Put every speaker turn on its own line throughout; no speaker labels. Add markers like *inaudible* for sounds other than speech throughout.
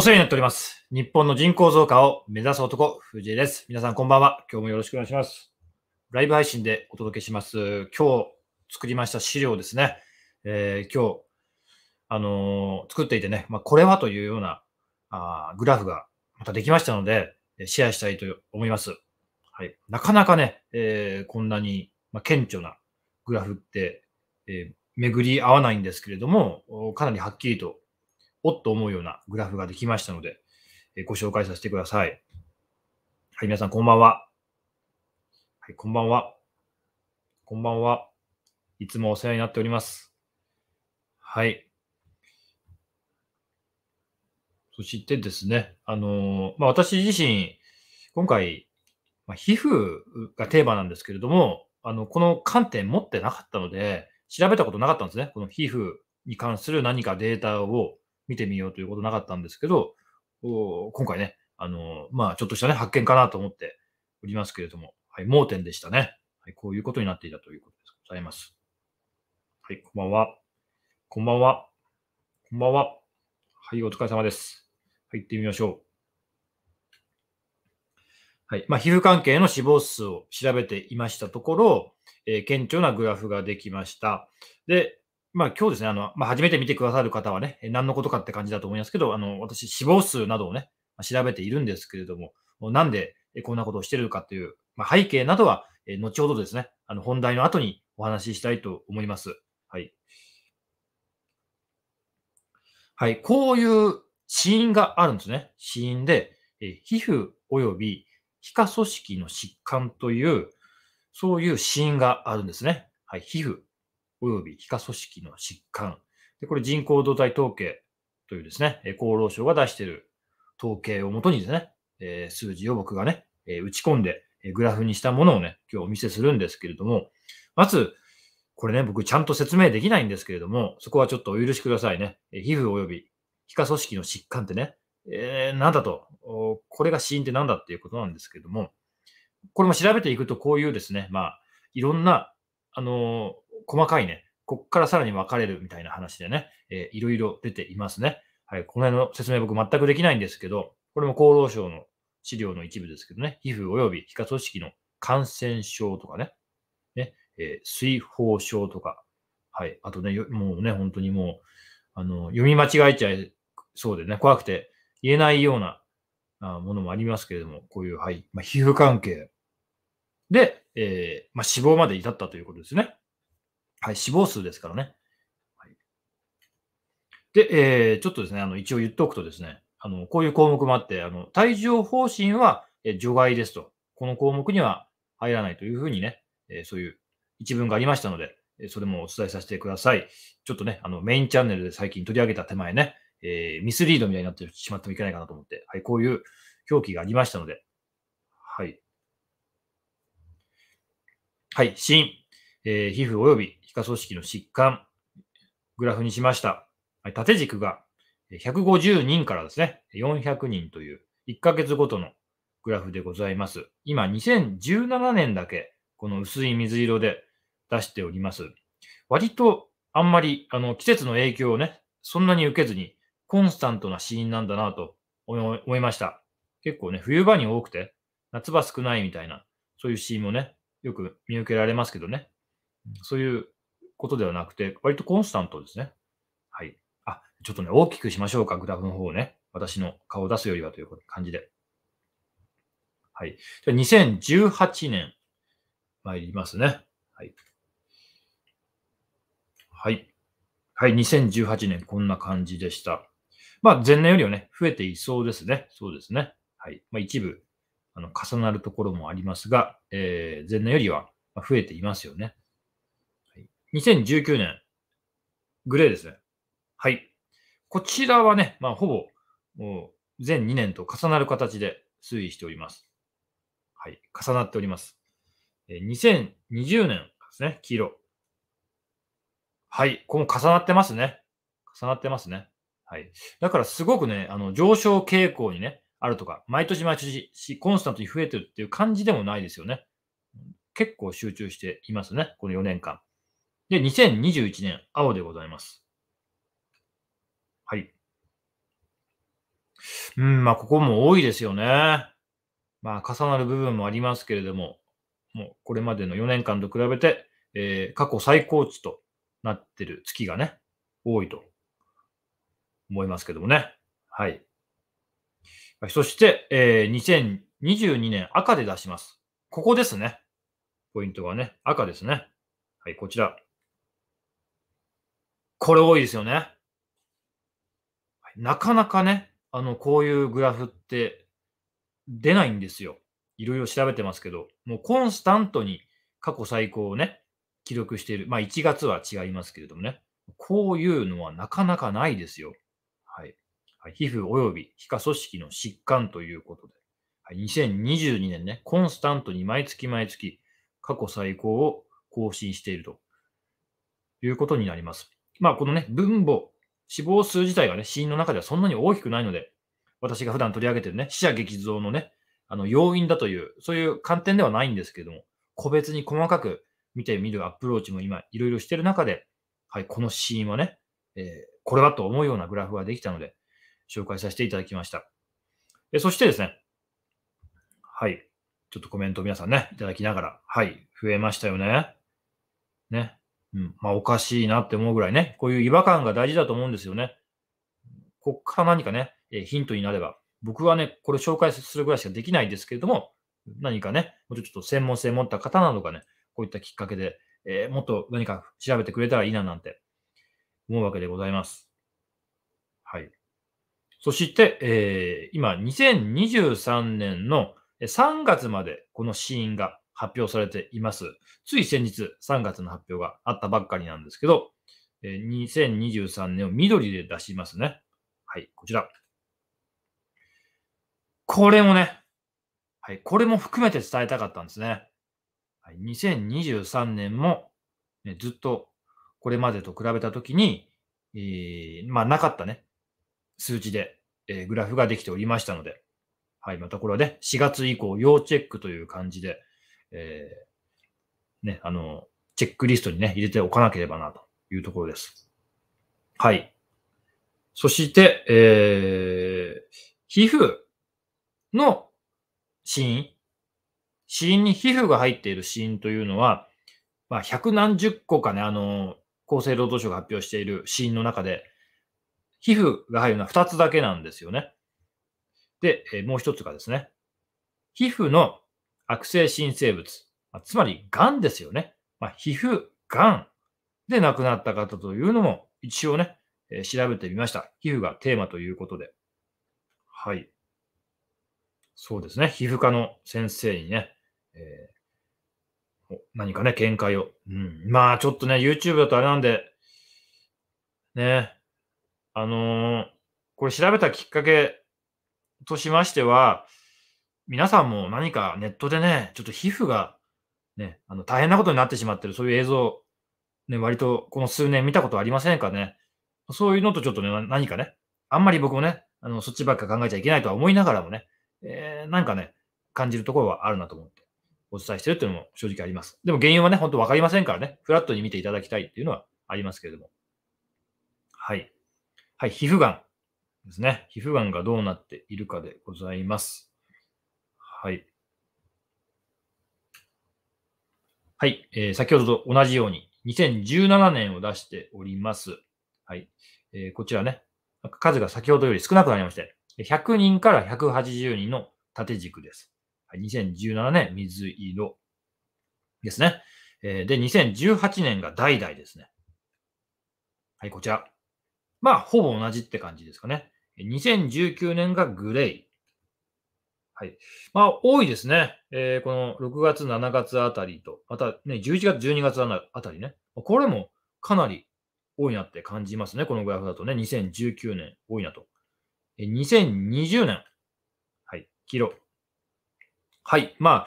お世話になっております。日本の人口増加を目指す男、藤井です。皆さんこんばんは。今日もよろしくお願いします。ライブ配信でお届けします。今日作りました資料ですね。えー、今日、あのー、作っていてね、まあ、これはというようなあグラフがまたできましたので、シェアしたいと思います。はい、なかなかね、えー、こんなに、まあ、顕著なグラフって、え巡り合わないんですけれども、かなりはっきりとおっと思うようなグラフができましたので、えご紹介させてください。はい、皆さん、こんばんは。はい、こんばんは。こんばんは。いつもお世話になっております。はい。そしてですね、あのまあ、私自身、今回、まあ、皮膚がテーマなんですけれども、あのこの観点持ってなかったので、調べたことなかったんですね。この皮膚に関する何かデータを見てみようということなかったんですけど、今回ね、あの、まあ、ちょっとしたね、発見かなと思っておりますけれども、はい、盲点でしたね。はい、こういうことになっていたということでございます。はい、こんばんは。こんばんは。こんばんは。はい、お疲れ様です。入ってみましょう。はい。まあ、皮膚関係の死亡数を調べていましたところ、えー、顕著なグラフができました。で、まあ、今日ですね、あの、まあ、初めて見てくださる方はね、何のことかって感じだと思いますけど、あの、私、死亡数などをね、調べているんですけれども、なんでこんなことをしてるかという、まあ、背景などは、後ほどですね、あの、本題の後にお話ししたいと思います。はい。はい、こういう死因があるんですね。死因で、え皮膚及び皮下組織の疾患という、そういう死因があるんですね。はい、皮膚及び皮下組織の疾患。でこれ人口動態統計というですね、厚労省が出している統計をもとにですね、え数字を僕がね、え打ち込んで、えグラフにしたものをね、今日お見せするんですけれども、まず、これね、僕ちゃんと説明できないんですけれども、そこはちょっとお許しくださいね。え皮膚及び皮下組織の疾患ってね、えー、なんだと、これが死因って何だっていうことなんですけれども、これも調べていくと、こういうですね、まあ、いろんな、あの細かいね、こっからさらに分かれるみたいな話でね、えー、いろいろ出ていますね。はい、この辺の説明僕全くできないんですけど、これも厚労省の資料の一部ですけどね、皮膚及び皮下組織の感染症とかね、ねえー、水疱症とか、はい、あとね、もうね、本当にもう、あの、読み間違えちゃいそうでね、怖くて言えないようなあものもありますけれども、こういう、はい、まあ、皮膚関係で、えー、まあ、死亡まで至ったということですね。はい、死亡数ですからね。はい、で、えー、ちょっとですね、あの一応言っておくとですね、あのこういう項目もあって、あの帯状疱疹は除外ですと、この項目には入らないというふうにね、えー、そういう一文がありましたので、それもお伝えさせてください。ちょっとね、あのメインチャンネルで最近取り上げた手前ね、えー、ミスリードみたいになってしまってもいけないかなと思って、はい、こういう表記がありましたので、はい。はい、死因、えー、皮膚及び皮下組織の疾患、グラフにしました。縦軸が150人からですね、400人という1ヶ月ごとのグラフでございます。今、2017年だけ、この薄い水色で出しております。割と、あんまり、あの、季節の影響をね、そんなに受けずに、コンスタントな死因なんだなと思いました。結構ね、冬場に多くて、夏場少ないみたいな、そういうシーンもね、よく見受けられますけどね。そういうことではなくて、割とコンスタントですね。はい。あ、ちょっとね、大きくしましょうか、グラフの方をね。私の顔を出すよりはという感じで。はい。じゃ2018年、参りますね。はい。はい。はい、2018年、こんな感じでした。まあ、前年よりはね、増えていそうですね。そうですね。はい。まあ、一部、あの、重なるところもありますが、えー、前年よりは増えていますよね。2019年、グレーですね。はい。こちらはね、まあ、ほぼ、もう、全2年と重なる形で推移しております。はい。重なっております。2020年ですね、黄色。はい。この重なってますね。重なってますね。はい。だからすごくね、あの、上昇傾向にね、あるとか、毎年毎年コンスタントに増えてるっていう感じでもないですよね。結構集中していますね、この4年間。で、2021年、青でございます。はい。うん、まあ、ここも多いですよね。まあ、重なる部分もありますけれども、もうこれまでの4年間と比べて、えー、過去最高値となってる月がね、多いと思いますけどもね。はい。そして、えー、2022年赤で出します。ここですね。ポイントはね、赤ですね。はい、こちら。これ多いですよね。なかなかね、あの、こういうグラフって出ないんですよ。いろいろ調べてますけど、もうコンスタントに過去最高をね、記録している。まあ1月は違いますけれどもね。こういうのはなかなかないですよ。はい。はい、皮膚及び皮下組織の疾患ということで。はい、2022年ね、コンスタントに毎月毎月過去最高を更新しているということになります。まあ、このね、分母、死亡数自体がね、死因の中ではそんなに大きくないので、私が普段取り上げてるね、死者激増のね、あの要因だという、そういう観点ではないんですけれども、個別に細かく見てみるアプローチも今、いろいろしてる中で、はい、この死因はね、えー、これはと思うようなグラフができたので、紹介させていただきました。えそしてですね、はい、ちょっとコメント皆さんね、いただきながら、はい、増えましたよね。ね。うんまあ、おかしいなって思うぐらいね、こういう違和感が大事だと思うんですよね。こっから何かね、えヒントになれば、僕はね、これ紹介するぐらいしかできないんですけれども、何かね、もうちょっと専門性持った方などがね、こういったきっかけで、えー、もっと何か調べてくれたらいいななんて思うわけでございます。はい。そして、えー、今、2023年の3月までこの死因が発表されています。つい先日、3月の発表があったばっかりなんですけど、え2023年を緑で出しますね。はい、こちら。これもね、はい、これも含めて伝えたかったんですね。はい、2023年も、ね、ずっとこれまでと比べたときに、えー、まあ、なかったね、数値で、えー、グラフができておりましたので、はい、またこれはね、4月以降、要チェックという感じで、えー、ね、あの、チェックリストにね、入れておかなければな、というところです。はい。そして、えー、皮膚の死因。死因に皮膚が入っている死因というのは、まあ、百何十個かね、あの、厚生労働省が発表している死因の中で、皮膚が入るのは2つだけなんですよね。で、えもう1つがですね、皮膚の悪性新生物、つまり癌ですよね。まあ、皮膚癌で亡くなった方というのも一応ね、えー、調べてみました。皮膚がテーマということで。はい。そうですね。皮膚科の先生にね、えー、何かね、見解を。うん、まあ、ちょっとね、YouTube だとあれなんで、ね、あのー、これ調べたきっかけとしましては、皆さんも何かネットでね、ちょっと皮膚がね、あの大変なことになってしまってる、そういう映像、ね、割とこの数年見たことありませんかね。そういうのとちょっとね、何かね、あんまり僕もね、あのそっちばっか考えちゃいけないとは思いながらもね、えー、なんかね、感じるところはあるなと思ってお伝えしてるっていうのも正直あります。でも原因はね、ほんと分かりませんからね、フラットに見ていただきたいっていうのはありますけれども。はい。はい、皮膚がんですね。皮膚がんがどうなっているかでございます。はい。はい、えー、先ほどと同じように、2017年を出しております。はい。えー、こちらね、数が先ほどより少なくなりまして、100人から180人の縦軸です。はい、2017年、水色ですね。えー、で、2018年が代々ですね。はい、こちら。まあ、ほぼ同じって感じですかね。2019年がグレー。はい。まあ、多いですね。えー、この6月、7月あたりと、またね、11月、12月あたりね。これもかなり多いなって感じますね。このグラフだとね、2019年多いなと。え2020年、はい、黄色。はい。まあ、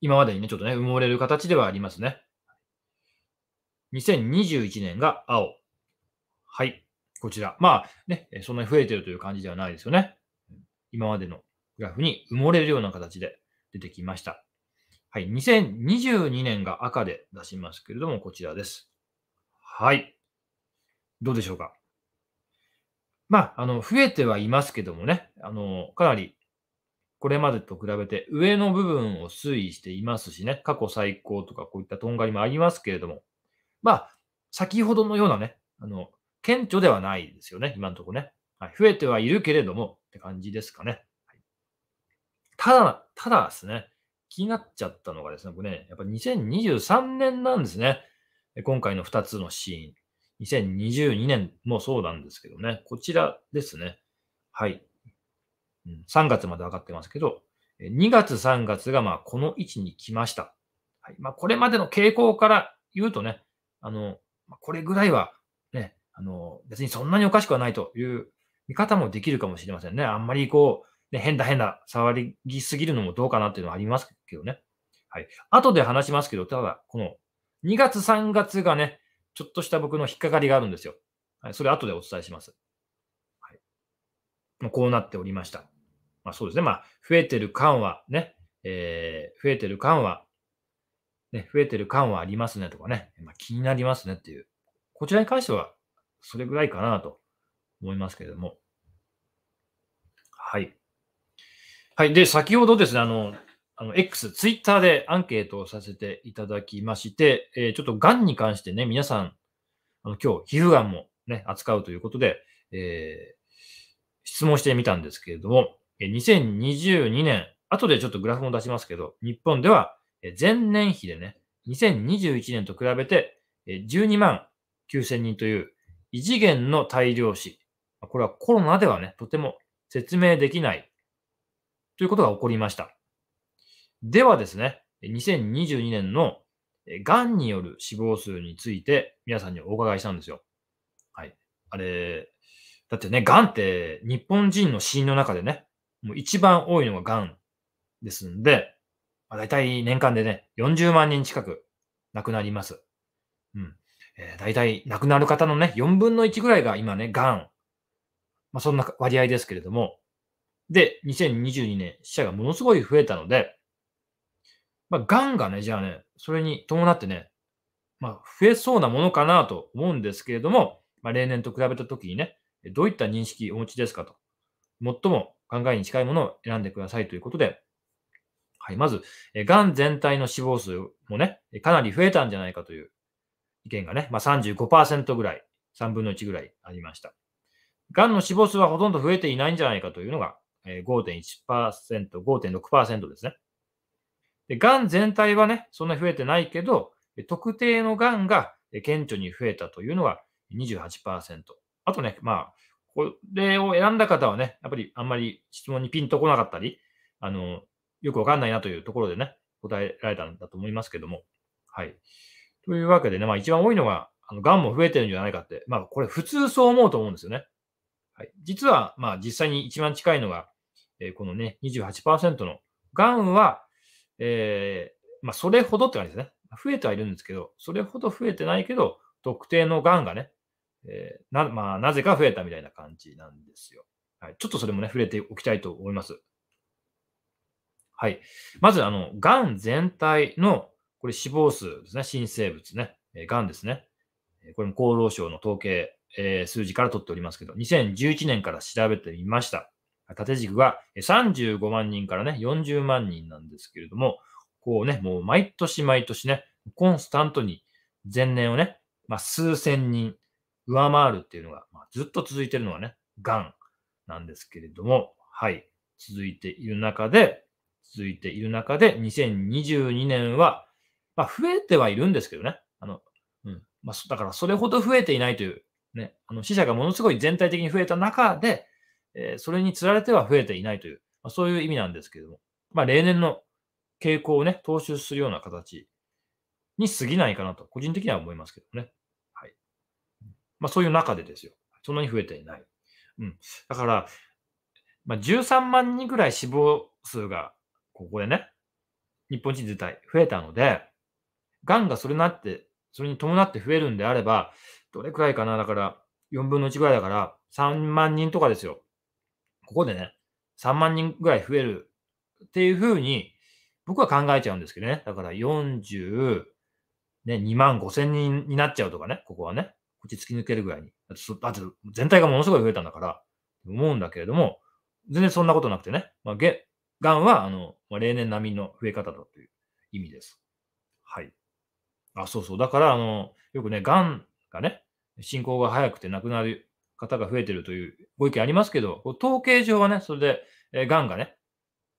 今までにね、ちょっとね、埋もれる形ではありますね。2021年が青。はい。こちら。まあね、そんなに増えてるという感じではないですよね。今までのグラフに埋もれるような形で出てきました。はい。2022年が赤で出しますけれども、こちらです。はい。どうでしょうか。まあ、あの、増えてはいますけどもね、あの、かなりこれまでと比べて上の部分を推移していますしね、過去最高とかこういったとんがりもありますけれども、まあ、先ほどのようなね、あの、顕著ではないですよね、今のところね。はい、増えてはいるけれどもって感じですかね。ただ、ただですね、気になっちゃったのがですね、僕ね、やっぱ2023年なんですね。今回の2つのシーン。2022年もそうなんですけどね、こちらですね。はい。3月まで上がってますけど、2月、3月がまあこの位置に来ました。はいまあ、これまでの傾向から言うとね、あのこれぐらいは、ね、あの別にそんなにおかしくはないという見方もできるかもしれませんね。あんまりこう、ね、変だ変だ、触りすぎるのもどうかなっていうのはありますけどね。はい。後で話しますけど、ただ、この2月3月がね、ちょっとした僕の引っかかりがあるんですよ。はい。それ後でお伝えします。はい。こうなっておりました。まあそうですね。まあ、増えてる感はね、えー、増えてる感は、ね、増えてる感はありますねとかね、まあ、気になりますねっていう。こちらに関しては、それぐらいかなと思いますけれども。はい。はい。で、先ほどですね、あの、あの X、ツイッターでアンケートをさせていただきまして、えー、ちょっとがんに関してね、皆さん、あの今日、皮膚がんもね、扱うということで、えー、質問してみたんですけれども、2022年、後でちょっとグラフも出しますけど、日本では前年比でね、2021年と比べて12万9000人という異次元の大量死。これはコロナではね、とても説明できないということが起こりました。ではですね、2022年のがんによる死亡数について皆さんにお伺いしたんですよ。はい。あれ、だってね、がんって日本人の死因の中でね、もう一番多いのががんですんで、だいたい年間でね、40万人近く亡くなります。うん。えー、だいたい亡くなる方のね、4分の1ぐらいが今ね、がん。まあ、そんな割合ですけれども、で、2022年死者がものすごい増えたので、まあ、癌がね、じゃあね、それに伴ってね、まあ、増えそうなものかなと思うんですけれども、まあ、例年と比べたときにね、どういった認識お持ちですかと、最も考えに近いものを選んでくださいということで、はい、まず、がん全体の死亡数もね、かなり増えたんじゃないかという意見がね、まあ、35%ぐらい、3分の1ぐらいありました。癌の死亡数はほとんど増えていないんじゃないかというのが5.1%、5.6%ですね。で、がん全体はね、そんな増えてないけど、特定のがんが顕著に増えたというのが28%。あとね、まあ、これを選んだ方はね、やっぱりあんまり質問にピンとこなかったり、あの、よくわかんないなというところでね、答えられたんだと思いますけども。はい。というわけでね、まあ一番多いのが、あの、癌も増えてるんじゃないかって、まあこれ普通そう思うと思うんですよね。はい。実は、まあ実際に一番近いのが、えこのね、28%のがんは、えー、まあ、それほどって感じですね。増えてはいるんですけど、それほど増えてないけど、特定のがんがね、えー、な、まあ、なぜか増えたみたいな感じなんですよ。はい。ちょっとそれもね、触れておきたいと思います。はい。まず、あの、がん全体の、これ死亡数ですね。新生物ね。えー、がんですね。これも厚労省の統計、えー、数字から取っておりますけど、2011年から調べてみました。縦軸が35万人からね、40万人なんですけれども、こうね、もう毎年毎年ね、コンスタントに前年をね、まあ、数千人上回るっていうのが、まあ、ずっと続いてるのはね、がんなんですけれども、はい、続いている中で、続いている中で、2022年は、まあ、増えてはいるんですけどね、あの、うん、まあ、だからそれほど増えていないという、ね、あの死者がものすごい全体的に増えた中で、えそれにつられては増えていないという、まあ、そういう意味なんですけれども、まあ、例年の傾向をね、踏襲するような形に過ぎないかなと、個人的には思いますけどね。はい。まあ、そういう中でですよ。そんなに増えていない。うん。だから、まあ、13万人ぐらい死亡数が、ここでね、日本人自体増えたので、がんがそれなって、それに伴って増えるんであれば、どれくらいかなだから、4分の1ぐらいだから、3万人とかですよ。ここでね、3万人ぐらい増えるっていうふうに、僕は考えちゃうんですけどね。だから40、ね、2万5千人になっちゃうとかね、ここはね、こっち突き抜けるぐらいに。あと、全体がものすごい増えたんだから、思うんだけれども、全然そんなことなくてね、まあ、がんは、あの、まあ、例年並みの増え方だという意味です。はい。あ、そうそう。だから、あの、よくね、がんがね、進行が早くて亡くなる方が増えてるというご意見ありますけど、統計上はね、それで、えー、んがね、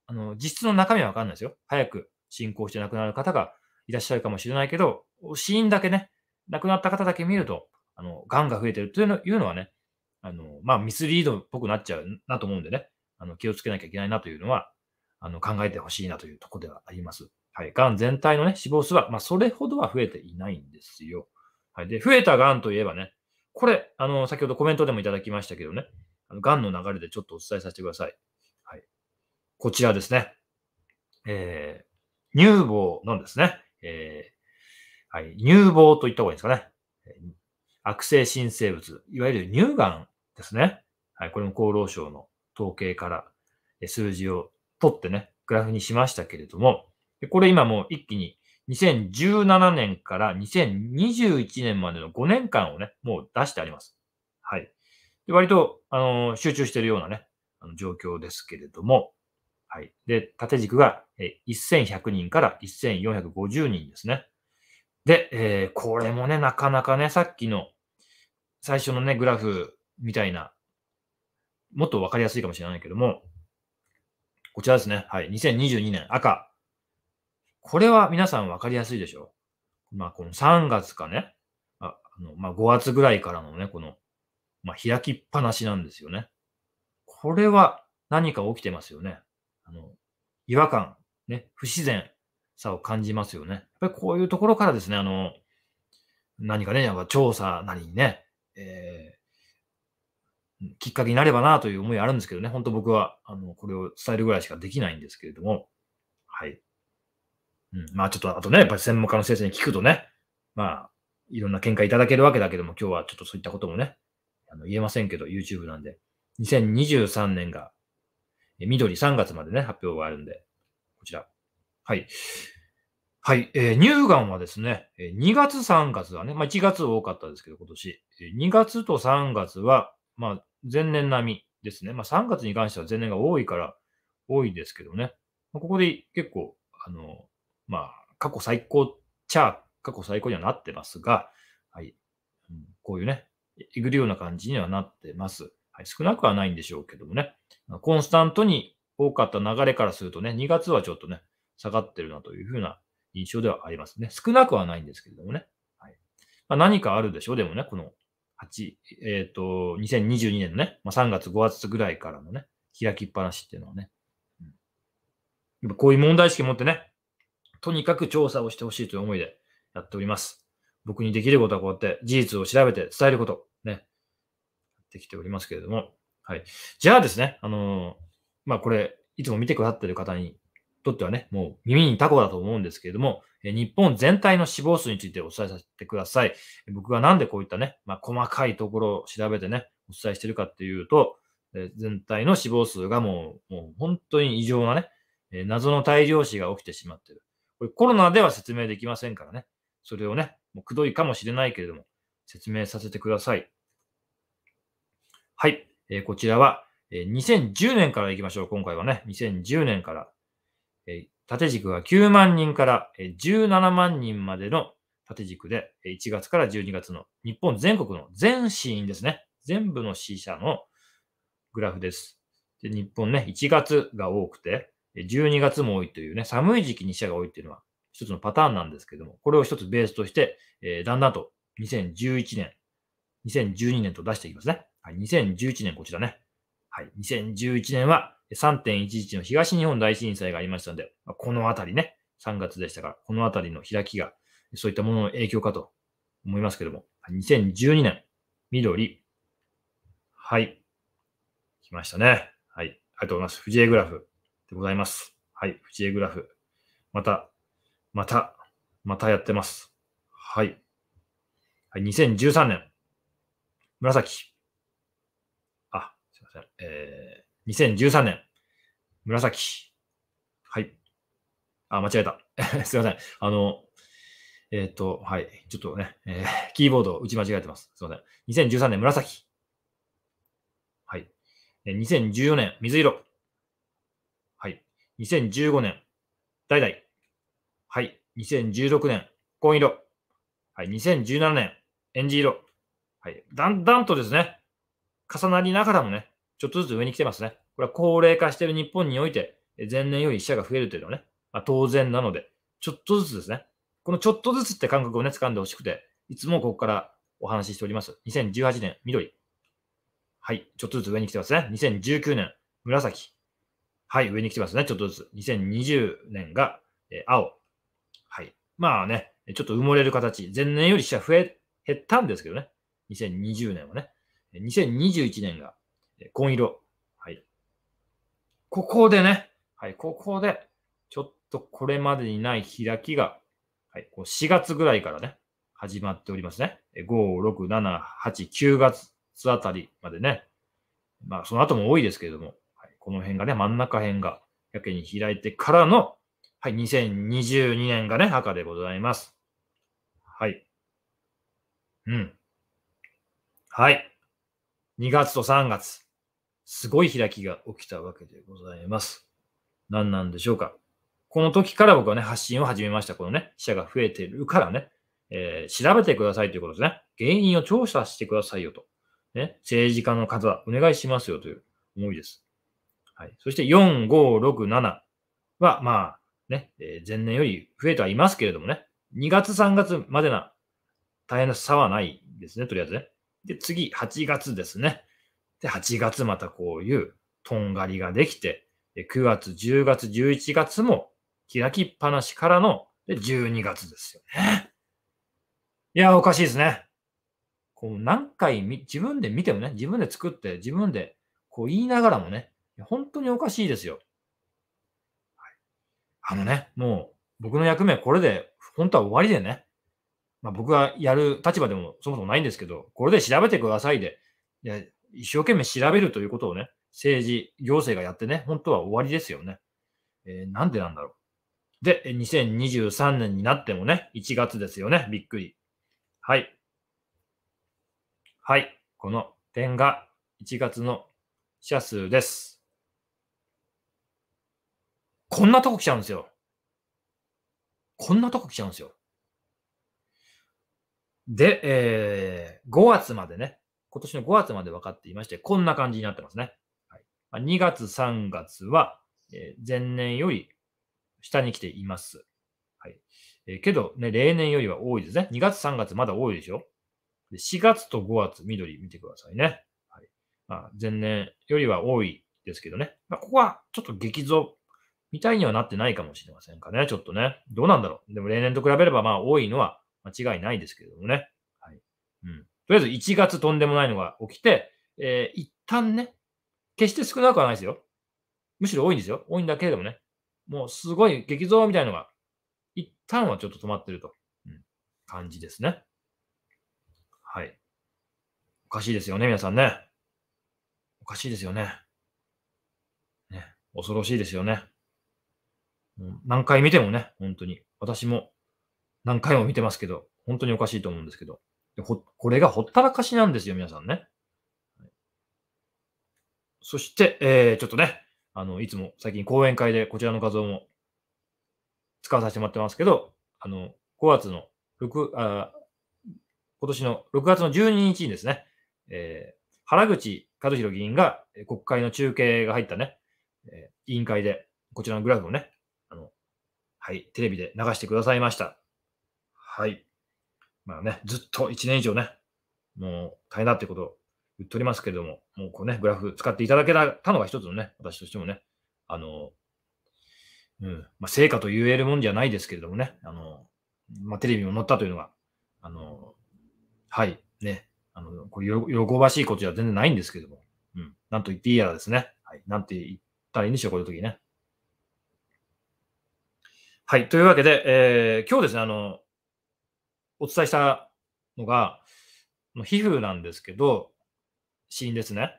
あの、実質の中身はわかんないですよ。早く進行して亡くなる方がいらっしゃるかもしれないけど、死因だけね、亡くなった方だけ見ると、あの、んが増えてるというのいうのはね、あの、まあ、ミスリードっぽくなっちゃうなと思うんでね、あの、気をつけなきゃいけないなというのは、あの、考えてほしいなというとこではあります。はい。ん全体のね、死亡数は、まあ、それほどは増えていないんですよ。はい。で、増えた癌といえばね、これ、あの、先ほどコメントでもいただきましたけどね、あの癌の流れでちょっとお伝えさせてください。はい。こちらですね。えー、乳房のですね、えー、はい、乳房と言った方がいいですかね。悪性新生物、いわゆる乳癌ですね。はい、これも厚労省の統計から数字を取ってね、グラフにしましたけれども、これ今もう一気に2017年から2021年までの5年間をね、もう出してあります。はい。で割と、あのー、集中しているようなね、あの状況ですけれども、はい。で、縦軸が1100人から1450人ですね。で、えー、これもね、なかなかね、さっきの最初のね、グラフみたいな、もっとわかりやすいかもしれないけども、こちらですね。はい。2022年赤。これは皆さん分かりやすいでしょう。まあ、この3月かね、あのまあ、5月ぐらいからのね、この、まあ、開きっぱなしなんですよね。これは何か起きてますよね。あの違和感、ね、不自然さを感じますよね。やっぱりこういうところからですね、あの、何かね、やっぱ調査なりにね、えー、きっかけになればなという思いあるんですけどね、本当僕は、あの、これを伝えるぐらいしかできないんですけれども、はい。うん、まあちょっとあとね、やっぱり専門家の先生に聞くとね、まあいろんな見解いただけるわけだけども、今日はちょっとそういったこともね、あの言えませんけど、YouTube なんで。2023年が、え緑3月までね、発表があるんで、こちら。はい。はい。えー、乳がんはですね、2月3月はね、まあ1月多かったですけど、今年。2月と3月は、まあ前年並みですね。まあ3月に関しては前年が多いから、多いですけどね。まここで結構、あの、まあ、過去最高ちゃ、ー、過去最高にはなってますが、はい。うん、こういうね、えぐるような感じにはなってます。はい、少なくはないんでしょうけどもね、コンスタントに多かった流れからするとね、2月はちょっとね、下がってるなというふうな印象ではありますね。少なくはないんですけれどもね。はいまあ、何かあるでしょう、でもね、この8、えっ、ー、と、2022年のね、まあ、3月、5月ぐらいからのね、開きっぱなしっていうのはね。うん、やっぱこういう問題意識持ってね、とにかく調査をしてほしいという思いでやっております。僕にできることはこうやって事実を調べて伝えること、ね、できておりますけれども。はい。じゃあですね、あのまあ、これ、いつも見てくださってる方にとってはね、もう耳にタコだと思うんですけれども、日本全体の死亡数についてお伝えさせてください。僕がなんでこういったね、まあ、細かいところを調べてね、お伝えしてるかっていうと、全体の死亡数がもうもう本当に異常なね、謎の大量死が起きてしまってる。これコロナでは説明できませんからね。それをね、もうくどいかもしれないけれども、説明させてください。はい。えー、こちらは、えー、2010年からいきましょう。今回はね、2010年から、えー、縦軸が9万人から17万人までの縦軸で、1月から12月の日本全国の全シーンですね。全部の死者のグラフです。で日本ね、1月が多くて、12月も多いというね、寒い時期に死者が多いっていうのは一つのパターンなんですけども、これを一つベースとして、えー、だんだんと2011年、2012年と出していきますね。はい、2011年こちらね。はい、2011年は3.11の東日本大震災がありましたので、このあたりね、3月でしたから、このあたりの開きが、そういったものの影響かと思いますけども、2012年、緑。はい。来ましたね。はい。ありがとうございます。藤江グラフ。でございます。はい。フチエグラフ。また、また、またやってます。はい。はい、2013年。紫。あ、すいません。えー、2013年。紫。はい。あ、間違えた。*laughs* すいません。あの、えっ、ー、と、はい。ちょっとね、えー、キーボードを打ち間違えてます。すいません。2013年紫。はい。2014年水色。2015年、代々。はい。2016年、紺色。はい。2017年、エンジ色。はい。だんだんとですね、重なりながらもね、ちょっとずつ上に来てますね。これは高齢化している日本において、前年より死者が増えるというのはね、まあ、当然なので、ちょっとずつですね。このちょっとずつって感覚をね、掴んでほしくて、いつもここからお話ししております。2018年、緑。はい。ちょっとずつ上に来てますね。2019年、紫。はい、上に来てますね。ちょっとずつ。2020年が、えー、青。はい。まあね、ちょっと埋もれる形。前年より死者増え、減ったんですけどね。2020年はね。2021年が、えー、紺色。はい。ここでね、はい、ここで、ちょっとこれまでにない開きが、はい、こう4月ぐらいからね、始まっておりますね。5、6、7、8、9月あたりまでね。まあ、その後も多いですけれども、この辺がね、真ん中辺がやけに開いてからの、はい、2022年がね、赤でございます。はい。うん。はい。2月と3月、すごい開きが起きたわけでございます。何なんでしょうか。この時から僕はね、発信を始めました。このね、死者が増えてるからね、えー、調べてくださいということですね。原因を調査してくださいよと。ね、政治家の方、お願いしますよという思いです。はい、そして4、5、6、7は、まあね、えー、前年より増えてはいますけれどもね、2月、3月までな大変な差はないですね、とりあえずね。で、次、8月ですね。で、8月またこういうとんがりができて、9月、10月、11月も開きっぱなしからので12月ですよね。いや、おかしいですね。こう何回み自分で見てもね、自分で作って、自分でこう言いながらもね、本当におかしいですよ。あのね、もう僕の役目はこれで、本当は終わりでね、まあ、僕がやる立場でもそもそもないんですけど、これで調べてくださいで、いや一生懸命調べるということをね、政治、行政がやってね、本当は終わりですよね。えー、なんでなんだろう。で、2023年になってもね、1月ですよね、びっくり。はい。はい。この点が1月の死者数です。こんなとこ来ちゃうんですよ。こんなとこ来ちゃうんですよ。で、えー、5月までね、今年の5月まで分かっていまして、こんな感じになってますね。はい、2月、3月は、えー、前年より下に来ています。はいえー、けど、ね、例年よりは多いですね。2月、3月まだ多いでしょ。で4月と5月、緑見てくださいね。はいまあ、前年よりは多いですけどね。まあ、ここはちょっと激増みたいにはなってないかもしれませんかね。ちょっとね。どうなんだろう。でも例年と比べればまあ多いのは間違いないですけれどもね。はい。うん。とりあえず1月とんでもないのが起きて、えー、一旦ね、決して少なくはないですよ。むしろ多いんですよ。多いんだけれどもね。もうすごい激増みたいのが、一旦はちょっと止まってると、うん、感じですね。はい。おかしいですよね、皆さんね。おかしいですよね。ね。恐ろしいですよね。何回見てもね、本当に。私も何回も見てますけど、本当におかしいと思うんですけど。ほこれがほったらかしなんですよ、皆さんね。そして、えー、ちょっとね、あの、いつも最近講演会でこちらの画像も使わさせてもらってますけど、あの、5月の6、あ今年の6月の12日にですね、えー、原口和弘議員が国会の中継が入ったね、えー、委員会で、こちらのグラフをね、はい、テレビで流してくださいました。はい。まあね、ずっと1年以上ね、もう大変だってことを言っておりますけれども、もうこうね、グラフ使っていただけたのが一つのね、私としてもね、あの、うん、まあ、成果と言えるもんじゃないですけれどもね、あの、まあ、テレビも載ったというのが、あの、はい、ね、あの、これ喜ばしいことじゃ全然ないんですけども、うん、なんと言っていいやらですね、はい、なんて言ったらいいんでしょう、こういう時ね。はい。というわけで、えー、今日ですね、あの、お伝えしたのが、皮膚なんですけど、死因ですね。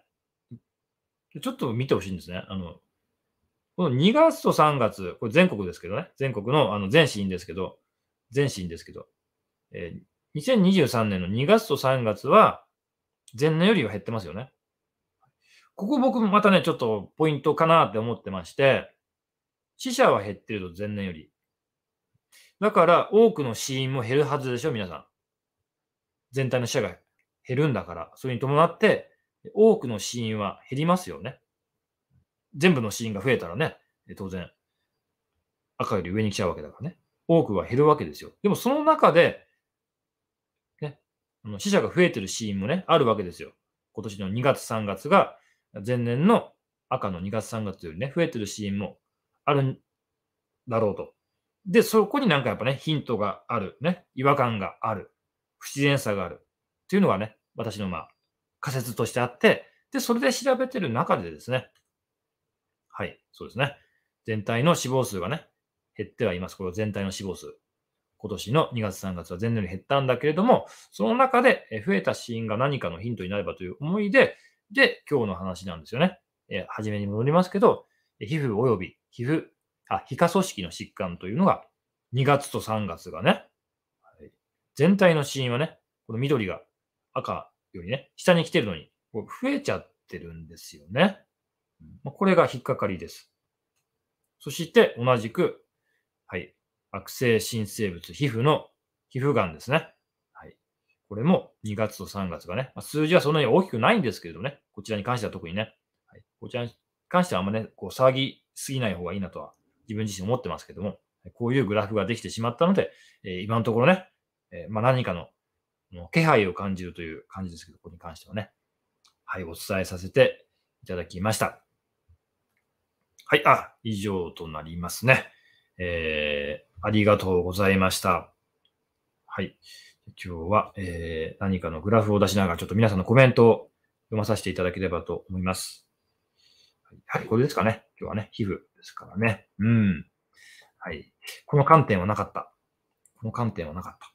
ちょっと見てほしいんですね。あの、この2月と3月、これ全国ですけどね、全国のあの全死因ですけど、全死因ですけど、えー、2023年の2月と3月は、前年よりは減ってますよね。ここ僕またね、ちょっとポイントかなって思ってまして、死者は減ってると前年より。だから多くの死因も減るはずでしょ、皆さん。全体の死者が減るんだから、それに伴って多くの死因は減りますよね。全部の死因が増えたらね、当然、赤より上に来ちゃうわけだからね。多くは減るわけですよ。でもその中で、ね、あの死者が増えてる死因もね、あるわけですよ。今年の2月3月が前年の赤の2月3月よりね、増えてる死因もあるんだろうと。で、そこになんかやっぱね、ヒントがある、ね、違和感がある、不自然さがあるっていうのがね、私のまあ仮説としてあって、で、それで調べてる中でですね、はい、そうですね。全体の死亡数がね、減ってはいます。これ全体の死亡数。今年の2月3月は前年に減ったんだけれども、その中で増えた死因が何かのヒントになればという思いで、で、今日の話なんですよね。え初めに戻りますけど、皮膚及び皮膚あ、皮下組織の疾患というのが、2月と3月がね、はい、全体の死因はね、この緑が赤よりね、下に来てるのに、増えちゃってるんですよね。まこれが引っかかりです。そして同じく、はい、悪性新生物、皮膚の、皮膚がんですね。はい。これも2月と3月がね、ま数字はそんなに大きくないんですけれどね、こちらに関しては特にね、はい、こちらに関してはあんまね、こう騒ぎすぎない方がいいなとは自分自身思ってますけども、こういうグラフができてしまったので、え今のところね、えまあ、何かの気配を感じるという感じですけど、ここに関してはね、はい、お伝えさせていただきました。はい、あ、以上となりますね。えー、ありがとうございました。はい。今日は、えー、何かのグラフを出しながら、ちょっと皆さんのコメントを読まさせていただければと思います。はい、これですかね。今日はね、皮膚ですからね。うん。はい。この観点はなかった。この観点はなかった。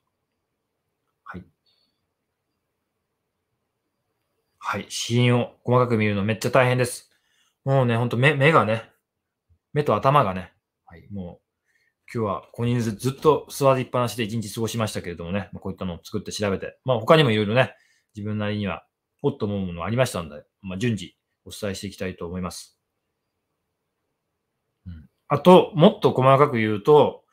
はい。はい。死因を細かく見るのめっちゃ大変です。もうね、ほんと目、目がね、目と頭がね、はい、もう今日はここにずずっと座りっぱなしで一日過ごしましたけれどもね、まあ、こういったのを作って調べて、まあ他にもいろいろね、自分なりには、おっと思うものありましたんで、まあ順次お伝えしていきたいと思います。うん、あと、もっと細かく言うと、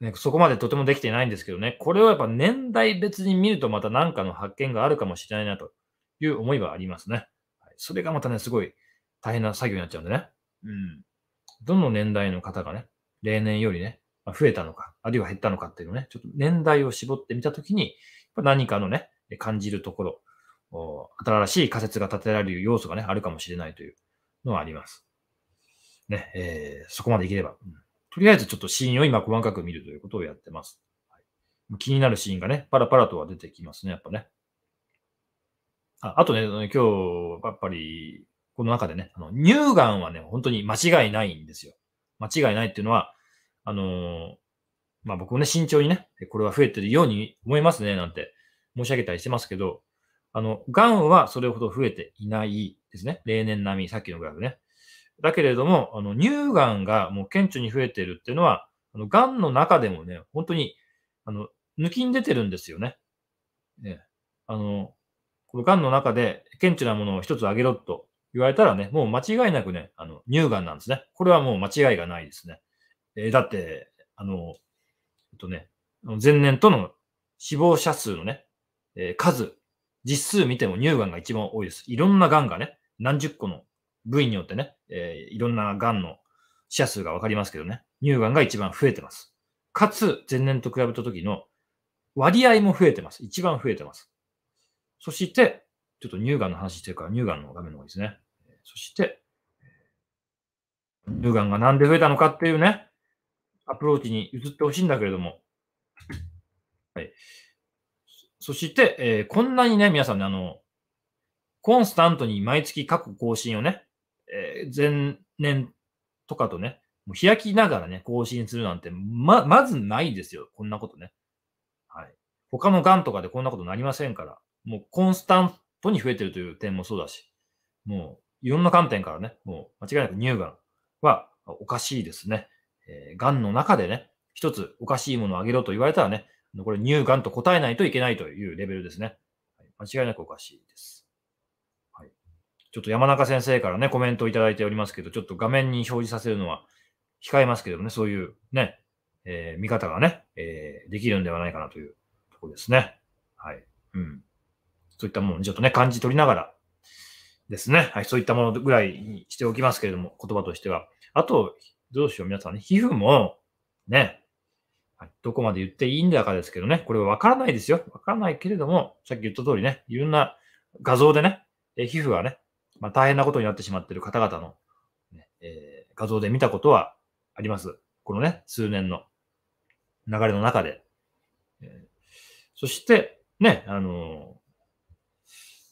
ね、そこまでとてもできてないんですけどね、これをやっぱ年代別に見るとまた何かの発見があるかもしれないなという思いはありますね。はい、それがまたね、すごい大変な作業になっちゃうんでね。うん。どの年代の方がね、例年よりね、増えたのか、あるいは減ったのかっていうのね、ちょっと年代を絞ってみたときに、何かのね、感じるところ、新しい仮説が立てられる要素がね、あるかもしれないというのはあります。ね、えー、そこまでいければ、うん。とりあえずちょっとシーンを今細かく見るということをやってます。はい、気になるシーンがね、パラパラとは出てきますね、やっぱね。ああとね、今日、やっぱり、この中でね、あの乳がんはね、本当に間違いないんですよ。間違いないっていうのは、あのー、まあ、僕もね、慎重にね、これは増えてるように思いますね、なんて申し上げたりしてますけど、あの、癌はそれほど増えていないですね。例年並み、さっきのグラフね。だけれども、あの乳がんがもう顕著に増えてるっていうのは、あの癌の中でもね、本当にあの抜きに出てるんですよね。ねあのこの癌の中で顕著なものを一つあげろと言われたらね、もう間違いなくね、あの乳がんなんですね。これはもう間違いがないですね。えー、だって、あの、えっとね、前年との死亡者数のね、えー、数実数見ても乳がんが一番多いです。いろんながんがね、何十個の部位によってね、えー、いろんながんの死者数がわかりますけどね、乳がんが一番増えてます。かつ、前年と比べた時の割合も増えてます。一番増えてます。そして、ちょっと乳がんの話してるから乳がんの画面の方がいいですね。そして、乳がんがなんで増えたのかっていうね、アプローチに移ってほしいんだけれども、はい。そして、えー、こんなにね、皆さんね、あの、コンスタントに毎月各更新をね、えー、前年とかとね、もう開きながらね、更新するなんて、ま、まずないですよ。こんなことね。はい。他のんとかでこんなことなりませんから、もうコンスタントに増えてるという点もそうだし、もういろんな観点からね、もう間違いなく乳がんはおかしいですね。えー、んの中でね、一つおかしいものをあげろと言われたらね、これ乳がんと答えないといけないというレベルですね。はい、間違いなくおかしいです。はい、ちょっと山中先生からね、コメントをいただいておりますけど、ちょっと画面に表示させるのは控えますけどね、そういうね、えー、見方がね、えー、できるんではないかなというところですね。はい。うん。そういったものちょっとね、感じ取りながらですね。はい。そういったものぐらいにしておきますけれども、言葉としては。あと、どうしよう、皆さんね、皮膚もね、はい、どこまで言っていいんだかですけどね、これわからないですよ。わからないけれども、さっき言った通りね、いろんな画像でね、え皮膚がね、まあ、大変なことになってしまっている方々のね、えー、画像で見たことはあります。このね、数年の流れの中で。えー、そして、ね、あの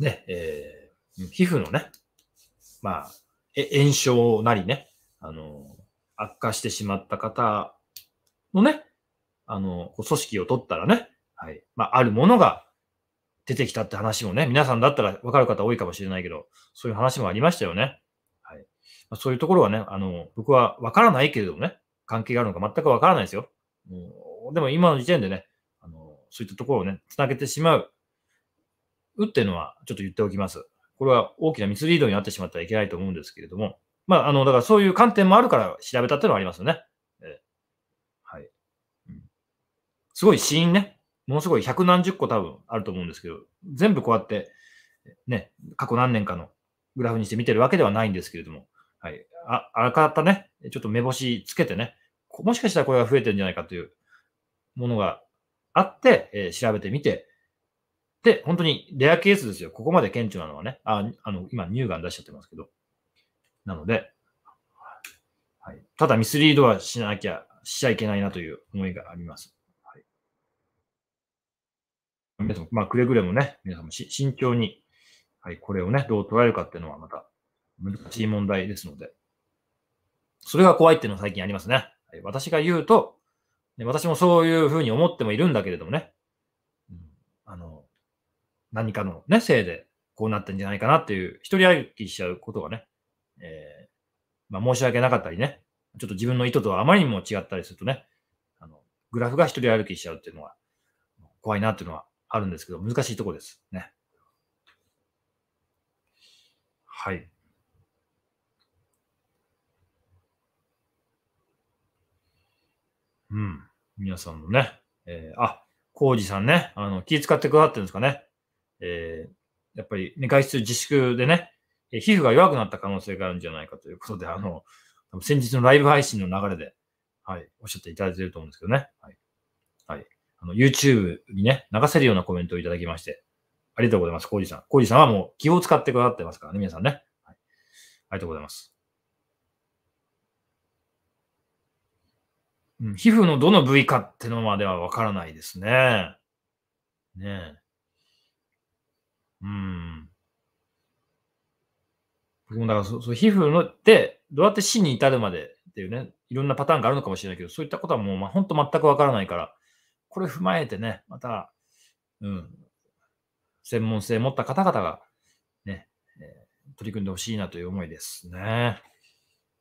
ー、ね、えー、皮膚のね、まあ、え炎症なりね、あの悪化してしまった方のね、あの、組織を取ったらね、はい。まあ、あるものが出てきたって話もね、皆さんだったら分かる方多いかもしれないけど、そういう話もありましたよね。はい。まあ、そういうところはね、あの、僕は分からないけれどもね、関係があるのか全く分からないですよ。うん、でも今の時点でね、あの、そういったところをね、つなげてしまう、うっていうのはちょっと言っておきます。これは大きなミスリードになってしまったらいけないと思うんですけれども、まあ、あの、だからそういう観点もあるから調べたっていうのはありますよね。すごい死因ね、ものすごい百何十個多分あると思うんですけど、全部こうやって、ね、過去何年かのグラフにして見てるわけではないんですけれども、はい、ああらかたね、ちょっと目星つけてね、もしかしたらこれが増えてるんじゃないかというものがあって、えー、調べてみて、で、本当にレアケースですよ。ここまで顕著なのはね、ああの今乳がん出しちゃってますけど。なので、はい、ただミスリードはしなきゃ、しちゃいけないなという思いがあります。皆さん、まあ、くれぐれもね、皆さんも慎重に、はい、これをね、どう捉えるかっていうのはまた難しい問題ですので、それが怖いっていうのは最近ありますね。はい、私が言うと、私もそういうふうに思ってもいるんだけれどもね、うん、あの、何かのね、せいでこうなってんじゃないかなっていう、一人歩きしちゃうことがね、えー、まあ、申し訳なかったりね、ちょっと自分の意図とはあまりにも違ったりするとね、あの、グラフが一人歩きしちゃうっていうのは怖いなっていうのはあるんですけど、難しいとこですね。はい。うん。皆さんもね、えー、あ、コウジさんね、あの、気遣ってくださってるんですかね。えー、やっぱり、ね、外出自粛でね、え皮膚が弱くなった可能性があるんじゃないかということで、あの、先日のライブ配信の流れで、はい、おっしゃっていただいていると思うんですけどね。はい。はい。あの、YouTube にね、流せるようなコメントをいただきまして、ありがとうございます、コージさん。コージさんはもう気を使ってくださってますからね、皆さんね。はい、ありがとうございます。うん、皮膚のどの部位かってのまではわからないですね。ねえ。うん。僕もだからそ、そう、皮膚のって、どうやって死に至るまでっていうね、いろんなパターンがあるのかもしれないけど、そういったことはもう、まあ、ほんと全くわからないから、これ踏まえてね、また、うん、専門性持った方々が、ね、え取り組んでほしいなという思いですね。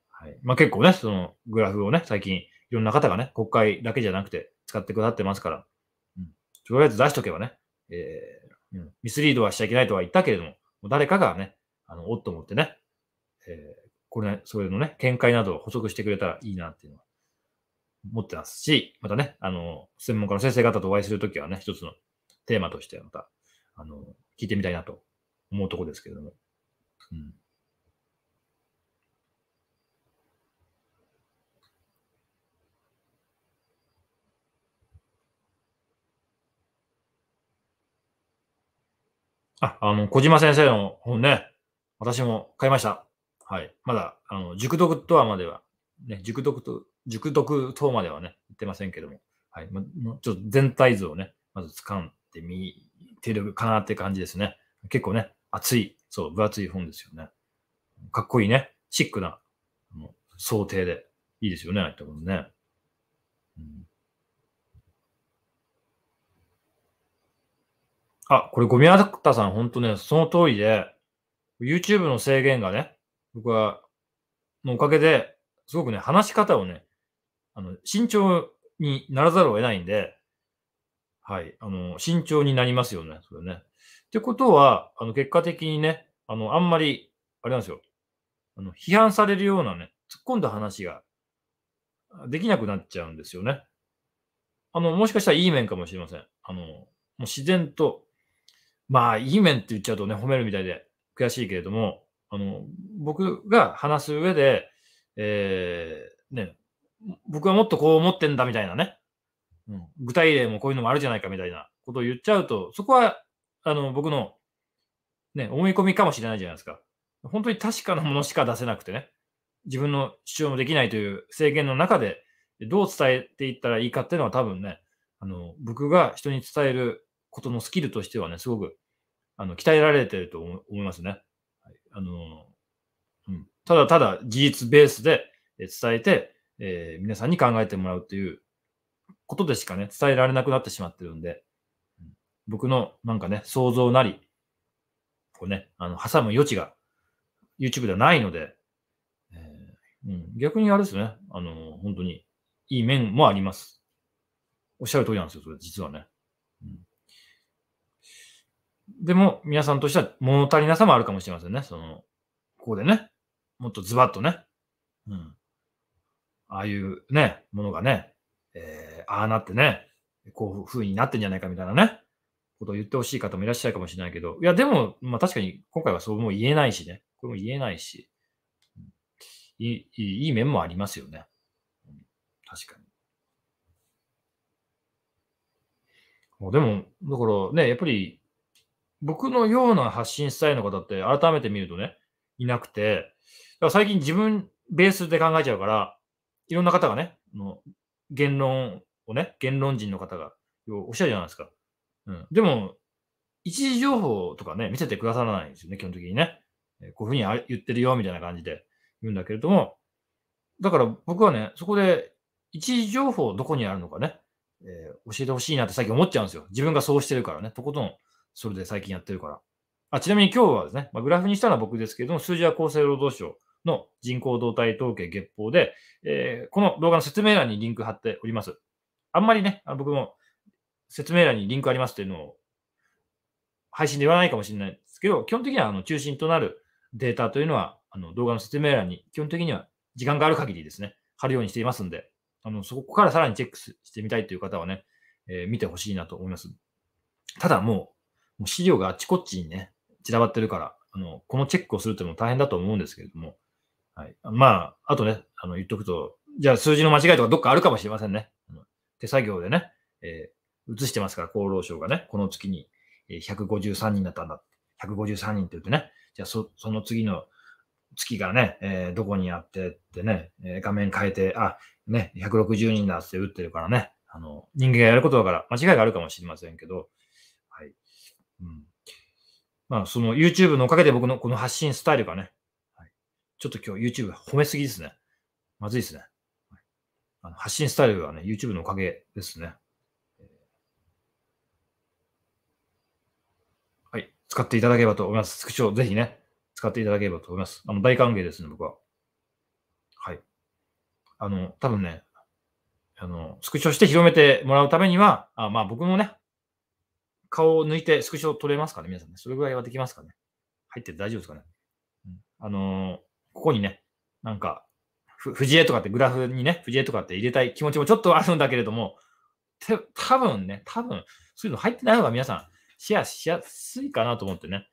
はい。まあ結構ね、そのグラフをね、最近、いろんな方がね、国会だけじゃなくて使ってくださってますから、うん、とりあえず出しとけばね、えー、うん、ミスリードはしちゃいけないとは言ったけれども、も誰かがね、あの、おっと思ってね、えー、これ、ね、それのね、見解などを補足してくれたらいいなっていうのは思ってますし、またね、あの、専門家の先生方とお会いするときはね、一つのテーマとしてまた、あの、聞いてみたいなと思うとこですけれども。うん。あ、あの、小島先生の本ね、私も買いました。はい。まだ、あの、熟読とはまでは、ね、熟読と熟読等まではね、言ってませんけども、はい、う、ちょっと全体像をね、まず掴んでみてるかなって感じですね。結構ね、厚い、そう、分厚い本ですよね。かっこいいね、シックな想定で、いいですよね、ああいったこね。うん、あ、これ、ゴミアクタさん、本当ね、その通りで、YouTube の制限がね、僕は、のおかげで、すごくね、話し方をね、あの、慎重にならざるを得ないんで、はい、あの、慎重になりますよね、それね。ってことは、あの、結果的にね、あの、あんまり、あれなんですよ、あの、批判されるようなね、突っ込んだ話ができなくなっちゃうんですよね。あの、もしかしたらいい面かもしれません。あの、もう自然と、まあ、いい面って言っちゃうとね、褒めるみたいで悔しいけれども、あの、僕が話す上で、えー、ね、僕はもっとこう思ってんだみたいなね、うん、具体例もこういうのもあるじゃないかみたいなことを言っちゃうと、そこは、あの、僕の、ね、思い込みかもしれないじゃないですか。本当に確かなものしか出せなくてね、自分の主張もできないという制限の中で、どう伝えていったらいいかっていうのは多分ね、あの、僕が人に伝えることのスキルとしてはね、すごく、あの、鍛えられてると思いますね。はい、あの、うん、ただただ事実ベースで伝えて、えー、皆さんに考えてもらうということでしかね、伝えられなくなってしまってるんで、僕のなんかね、想像なり、こうね、あの、挟む余地が YouTube ではないので、えー、うん、逆にあれですね、あの、本当にいい面もあります。おっしゃる通りなんですよ、それ、実はね。うん、でも、皆さんとしては物足りなさもあるかもしれませんね。その、ここでね、もっとズバッとね、うん、ああいうね、ものがね、えー、ああなってね、こういう風になってんじゃないかみたいなね、ことを言ってほしい方もいらっしゃるかもしれないけど、いや、でも、まあ確かに今回はそうも言えないしね、これも言えないし、いいいい面もありますよね。確かに。でも、だからね、やっぱり僕のような発信スタイルの方って改めて見るとね、いなくて、だから最近自分ベースで考えちゃうから、いろんな方がね、の言論をね、言論人の方がおっしゃるじゃないですか。うん、でも、一時情報とかね、見せてくださらないんですよね、基本的にね。こういうふうに言ってるよ、みたいな感じで言うんだけれども、だから僕はね、そこで一時情報どこにあるのかね、えー、教えてほしいなって最近思っちゃうんですよ。自分がそうしてるからね、とことんそれで最近やってるから。あちなみに今日はですね、まあ、グラフにしたのは僕ですけれども、数字は厚生労働省の人口動態統計月報で、えー、この動画の説明欄にリンク貼っております。あんまりね、あ僕も説明欄にリンクありますっていうのを配信で言わないかもしれないですけど、基本的にはあの中心となるデータというのは、あの動画の説明欄に基本的には時間がある限りですね、貼るようにしていますんで、あのそこからさらにチェックしてみたいという方はね、えー、見てほしいなと思います。ただもう、もう資料があちこちにね、散らばってるから、あのこのチェックをするっていうのも大変だと思うんですけれども、はい。まあ、あとね、あの、言っとくと、じゃあ数字の間違いとかどっかあるかもしれませんね。手作業でね、えー、移してますから、厚労省がね、この月に153人だったんだ。153人って言ってね、じゃあそその次の月がね、えー、どこにあってってね、えー、画面変えて、あ、ね、160人だって打ってるからね、あの、人間がやることだから間違いがあるかもしれませんけど、はい。うん。まあ、その YouTube のおかげで僕のこの発信スタイルがね、ちょっと今日 YouTube 褒めすぎですね。まずいですね。あの発信スタイルはね、YouTube のおかげですね。はい。使っていただければと思います。スクショぜひね、使っていただければと思います。あの、大歓迎ですね、僕は。はい。あの、多分ね、あの、スクショして広めてもらうためには、あまあ僕もね、顔を抜いてスクショ取れますかね、皆さんね。それぐらいはできますかね。入って大丈夫ですかね。うん、あのーここにね、なんか、藤江とかってグラフにね、藤江とかって入れたい気持ちもちょっとあるんだけれども、て多分ね、多分そういうの入ってない方が皆さんシェアしやすいかなと思ってね、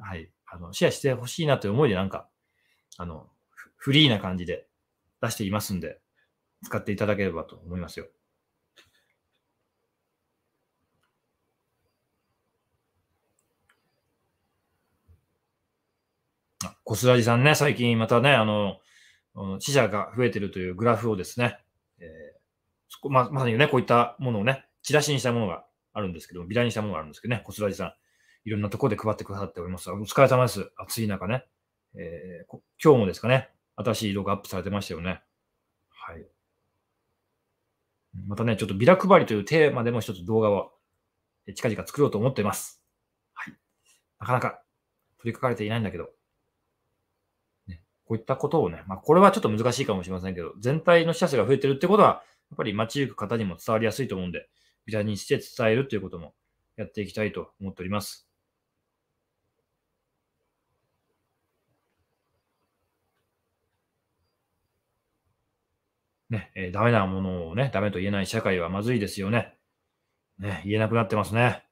はい、あのシェアしてほしいなという思いで、なんか、あの、フリーな感じで出していますんで、使っていただければと思いますよ。小ラジさんね、最近またね、あの、死者が増えてるというグラフをですね、えー、ままさにね、こういったものをね、チラシにしたものがあるんですけど、ビラにしたものがあるんですけどね、小ラジさん、いろんなところで配ってくださっております。お疲れ様です。暑い中ね、えー、今日もですかね、新しい色がアップされてましたよね。はい。またね、ちょっとビラ配りというテーマでも一つ動画を近々作ろうと思っています。はい。なかなか取り掛かれていないんだけど、こういったことをね、まあ、これはちょっと難しいかもしれませんけど、全体の死者数が増えてるってことは、やっぱり街行く方にも伝わりやすいと思うんで、ビタにして伝えるということもやっていきたいと思っております。ね、えー、ダメなものをね、ダメと言えない社会はまずいですよね。ね、言えなくなってますね。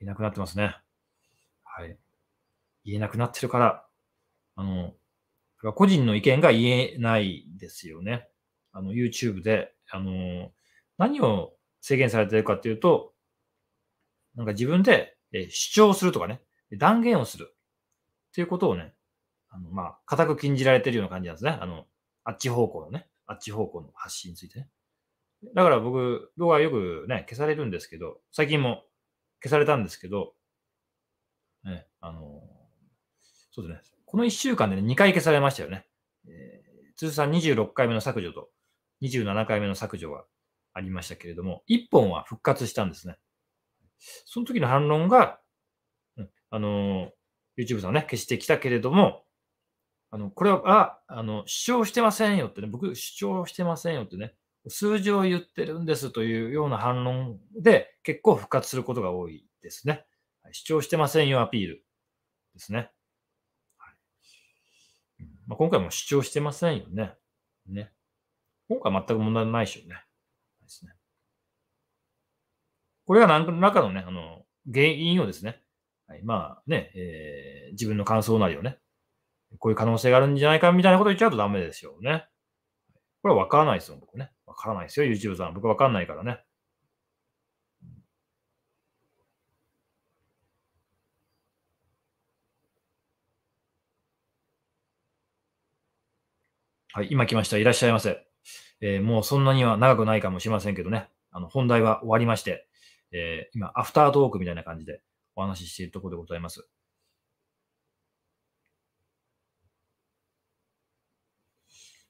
言えなくなってますね。はい。言えなくなってるから、あの、個人の意見が言えないですよね。あの、YouTube で、あの、何を制限されているかっていうと、なんか自分で主張するとかね、断言をするっていうことをね、あの、まあ、固く禁じられてるような感じなんですね。あの、あっち方向のね、あっち方向の発信についてね。だから僕、動画よくね、消されるんですけど、最近も消されたんですけど、ね、あの、そうですね、この1週間で、ね、2回消されましたよね。通算26回目の削除と27回目の削除はありましたけれども、1本は復活したんですね。その時の反論が、あのー、YouTube さんね、消してきたけれども、あの、これは、あ、あの、主張してませんよってね、僕主張してませんよってね、数字を言ってるんですというような反論で結構復活することが多いですね。主張してませんよアピールですね。まあ、今回も主張してませんよね。ね。今回全く問題ないでしょうね。ですね。これが何らかのね、あの、原因をですね、はい、まあね、えー、自分の感想なりをね、こういう可能性があるんじゃないかみたいなこと言っちゃうとダメですよね。これはわからないですよ、僕ね。わからないですよ、YouTube さん。僕わかんないからね。はい、今来ました。いらっしゃいませ。えー、もうそんなには長くないかもしれませんけどね、あの本題は終わりまして、えー、今、アフタートークみたいな感じでお話ししているところでございます。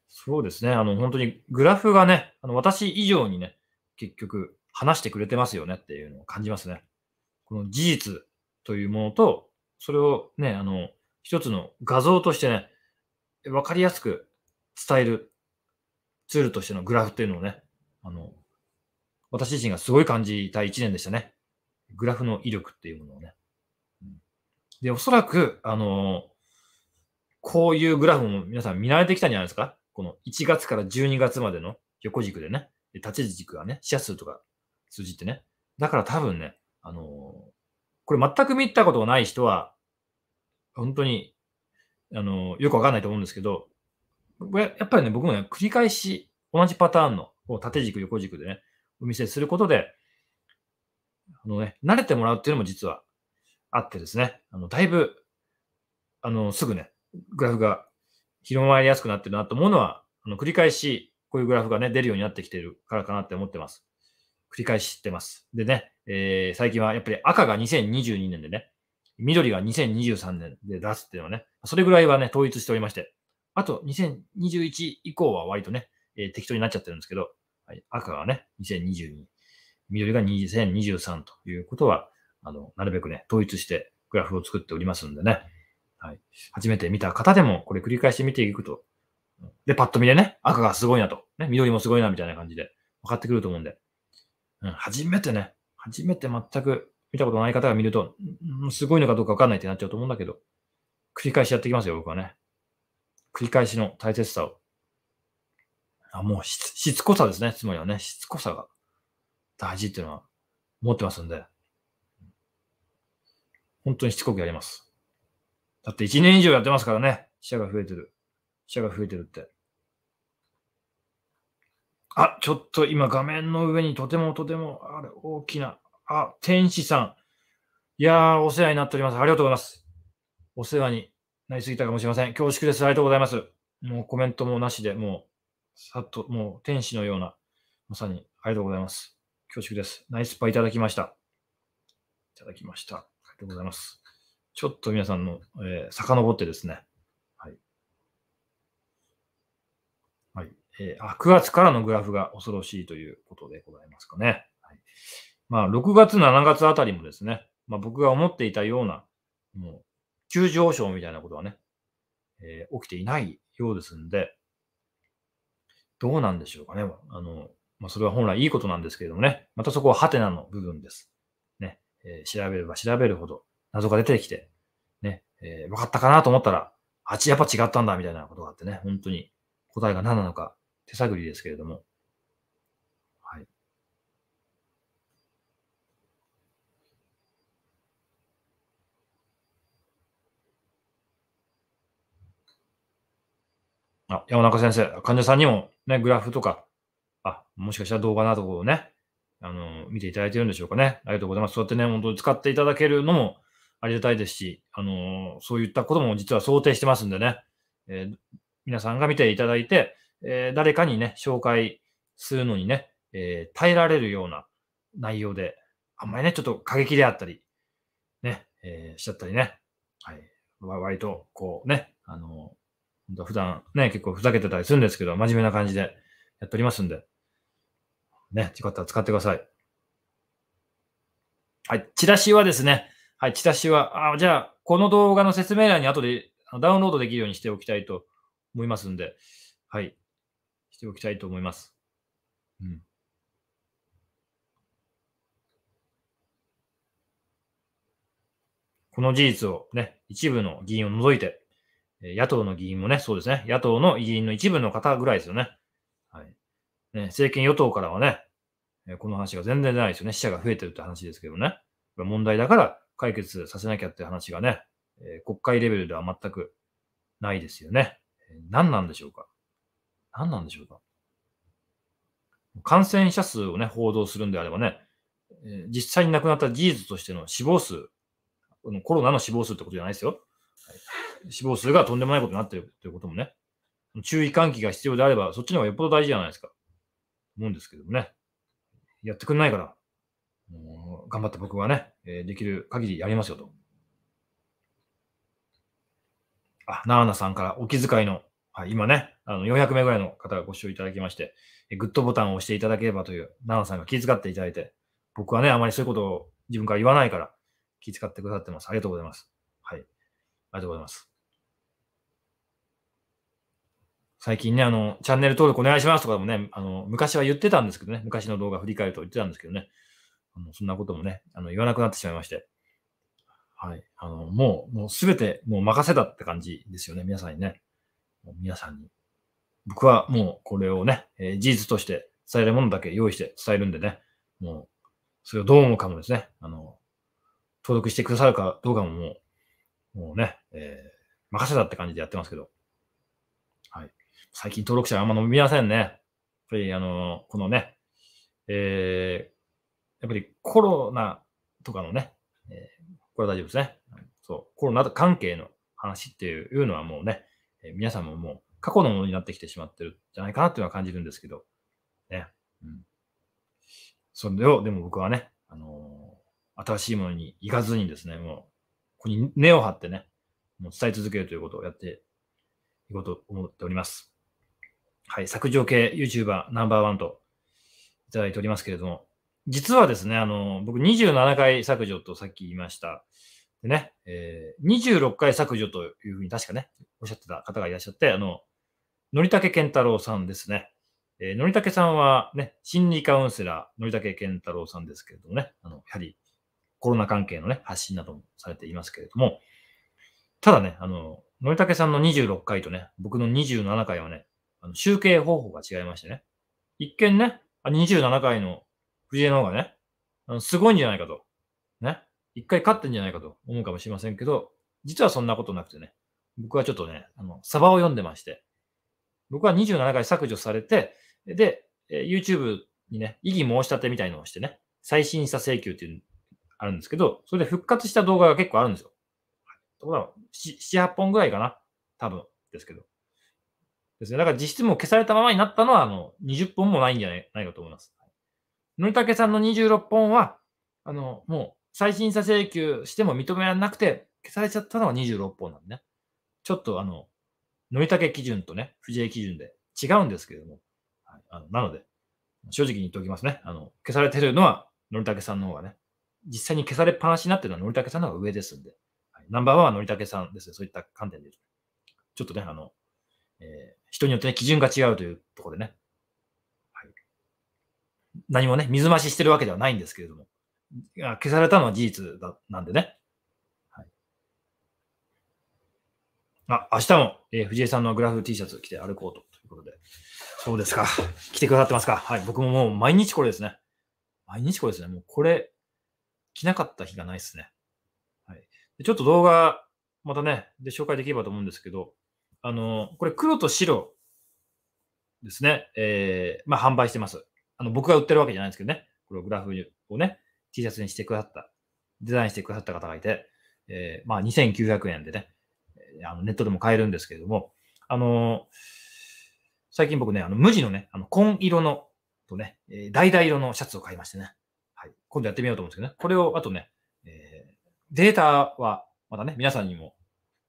そうですね、あの本当にグラフがね、あの私以上にね、結局話してくれてますよねっていうのを感じますね。この事実というものと、それをね、あの、一つの画像としてね、分かりやすく伝えるツールとしてのグラフっていうのをね、あの、私自身がすごい感じた一年でしたね。グラフの威力っていうものをね。で、おそらく、あのこういうグラフも皆さん見慣れてきたんじゃないですかこの1月から12月までの横軸でね、立ち軸がね、死者数とか数字ってね。だから多分ね、あのこれ全く見たことがない人は、本当に、あのよくわかんないと思うんですけど、やっぱりね、僕もね、繰り返し同じパターンの縦軸、横軸でね、お見せすることで、あのね、慣れてもらうっていうのも実はあってですね、あのだいぶ、あの、すぐね、グラフが広まりやすくなってるなと思うのは、あの繰り返しこういうグラフがね、出るようになってきてるからかなって思ってます。繰り返し知ってます。でね、えー、最近はやっぱり赤が2022年でね、緑が2023年で出すっていうのはね、それぐらいはね、統一しておりまして、あと、2021以降は割とね、えー、適当になっちゃってるんですけど、はい、赤がね、2022、緑が2023ということは、あの、なるべくね、統一してグラフを作っておりますんでね、はい。初めて見た方でも、これ繰り返して見ていくと、で、パッと見でね、赤がすごいなと、ね、緑もすごいなみたいな感じで分かってくると思うんで、うん、初めてね、初めて全く見たことない方が見ると、うん、すごいのかどうか分かんないってなっちゃうと思うんだけど、繰り返しやっていきますよ、僕はね。繰り返しの大切さを。あもうししつこさですね、つまりはね、しつこさが大事っていうのは持ってますんで、本当にしつこくやります。だって1年以上やってますからね、死者が増えてる。死者が増えてるって。あ、ちょっと今画面の上にとてもとても、あれ、大きな、あ、天使さん。いやー、お世話になっております。ありがとうございます。お世話になりすぎたかもしれません。恐縮です。ありがとうございます。もうコメントもなしで、もう、さっと、もう天使のような、まさにありがとうございます。恐縮です。ナイスパいただきました。いただきました。ありがとうございます。ちょっと皆さんの、えー、遡ってですね。はい。はい。えー、あ、9月からのグラフが恐ろしいということでございますかね。はい。まあ、6月、7月あたりもですね、まあ僕が思っていたような、もう、急上昇みたいなことはね、えー、起きていないようですんで、どうなんでしょうかね。あの、まあ、それは本来いいことなんですけれどもね、またそこはハテナの部分です。ね、えー、調べれば調べるほど謎が出てきて、ね、えー、分かったかなと思ったら、あっちやっぱ違ったんだみたいなことがあってね、本当に答えが何なのか手探りですけれども、あ、山中先生、患者さんにもね、グラフとか、あ、もしかしたら動画などをね、あの、見ていただいてるんでしょうかね。ありがとうございます。そうやってね、本当に使っていただけるのもありがたいですし、あの、そういったことも実は想定してますんでね、えー、皆さんが見ていただいて、えー、誰かにね、紹介するのにね、えー、耐えられるような内容で、あんまりね、ちょっと過激であったり、ね、えしちゃったりね、はい、割と、こうね、あの、普段ね、結構ふざけてたりするんですけど、真面目な感じでやっておりますんで、ね、よかったら使ってください。はい、チラシはですね、はい、チラシは、あじゃあ、この動画の説明欄に後でダウンロードできるようにしておきたいと思いますんで、はい、しておきたいと思います。うん。この事実をね、一部の議員を除いて野党の議員もね、そうですね。野党の議員の一部の方ぐらいですよね。はい。ね、政権与党からはね、この話が全然出ないですよね。死者が増えてるって話ですけどね。問題だから解決させなきゃって話がね、国会レベルでは全くないですよね。何なんでしょうか何なんでしょうか感染者数をね、報道するんであればね、実際に亡くなった事実としての死亡数、このコロナの死亡数ってことじゃないですよ。はい死亡数がとんでもないことになってるということもね、注意喚起が必要であれば、そっちの方がよっぽど大事じゃないですか。思うんですけどもね。やってくんないから、もう頑張って僕はね、えできる限りやりますよと。あ、ナーナさんからお気遣いの、はい、今ね、あの400名ぐらいの方がご視聴いただきまして、えグッドボタンを押していただければという、ナーナさんが気遣っていただいて、僕はね、あまりそういうことを自分から言わないから、気遣ってくださってます。ありがとうございます。ありがとうございます。最近ね、あの、チャンネル登録お願いしますとかもね、あの、昔は言ってたんですけどね、昔の動画振り返ると言ってたんですけどね、あのそんなこともね、あの、言わなくなってしまいまして、はい。あの、もう、もうすべて、もう任せたって感じですよね、皆さんにね。皆さんに。僕はもうこれをね、えー、事実として伝えるものだけ用意して伝えるんでね、もう、それをどう思うかもですね、あの、登録してくださるかどうかももう、もうね、えー、任せたって感じでやってますけど。はい。最近登録者があんま伸びませんね。やっぱり、あのー、このね、えー、やっぱりコロナとかのね、えー、これは大丈夫ですね。そう、コロナ関係の話っていうのはもうね、えー、皆さんももう過去のものになってきてしまってるんじゃないかなっていうのは感じるんですけど、ね。うん。それを、でも僕はね、あのー、新しいものに行かずにですね、もうここに根を張ってね、もう伝え続けるということをやっていこうと思っております。はい、削除系 YouTuber ナンバーワンといただいておりますけれども、実はですね、あの、僕27回削除とさっき言いました。でね、えー、26回削除というふうに確かね、おっしゃってた方がいらっしゃって、あの、のりたけ健太郎さんですね。えー、のりたけさんはね、心理カウンセラー、のりたけ健太郎さんですけれどもね、あの、やはり、コロナ関係のね、発信などもされていますけれども、ただね、あの、のりたけさんの26回とね、僕の27回はね、あの集計方法が違いましてね、一見ね、あ27回の藤江の方がね、あのすごいんじゃないかと、ね、一回勝ってんじゃないかと思うかもしれませんけど、実はそんなことなくてね、僕はちょっとね、あの、サバを読んでまして、僕は27回削除されて、で、え YouTube にね、異議申し立てみたいのをしてね、再審査請求っていうあるんですけど、それで復活した動画が結構あるんですよ。ところが、7、8本ぐらいかな多分ですけど。ですね。だから実質も消されたままになったのは、あの、20本もないんじゃないないかと思います。のりたけさんの26本は、あの、もう、再審査請求しても認められなくて、消されちゃったのが26本なんでね。ちょっと、あの、のりたけ基準とね、藤井基準で違うんですけれども、はい、あのなので、正直に言っておきますね。あの、消されてるのは、のりたけさんの方がね、実際に消されっぱなしになってるのは、のりたけさんの方が上ですんで、はい、ナンバーワンはのりたけさんですね、そういった観点で。ちょっとね、あの、えー、人によってね、基準が違うというところでね、はい、何もね、水増ししてるわけではないんですけれども、消されたのは事実だなんでね。はい、あ、明日も、えー、藤井さんのグラフ T シャツ着て歩こうということで。そうですか。来てくださってますか。はい。僕ももう毎日これですね。毎日これですね。もうこれ、着なかった日がないですね。はい。ちょっと動画、またね、で紹介できればと思うんですけど、あの、これ黒と白ですね。えー、まあ販売してます。あの、僕が売ってるわけじゃないんですけどね。これをグラフをね、T シャツにしてくださった、デザインしてくださった方がいて、えー、まあ2900円でね、あのネットでも買えるんですけれども、あの最近僕ね、あの無地のね、あの紺色のとね、えー、橙色のシャツを買いましてね。今度やってみようと思うんですけどね。これを、あとね、えー、データは、またね、皆さんにも、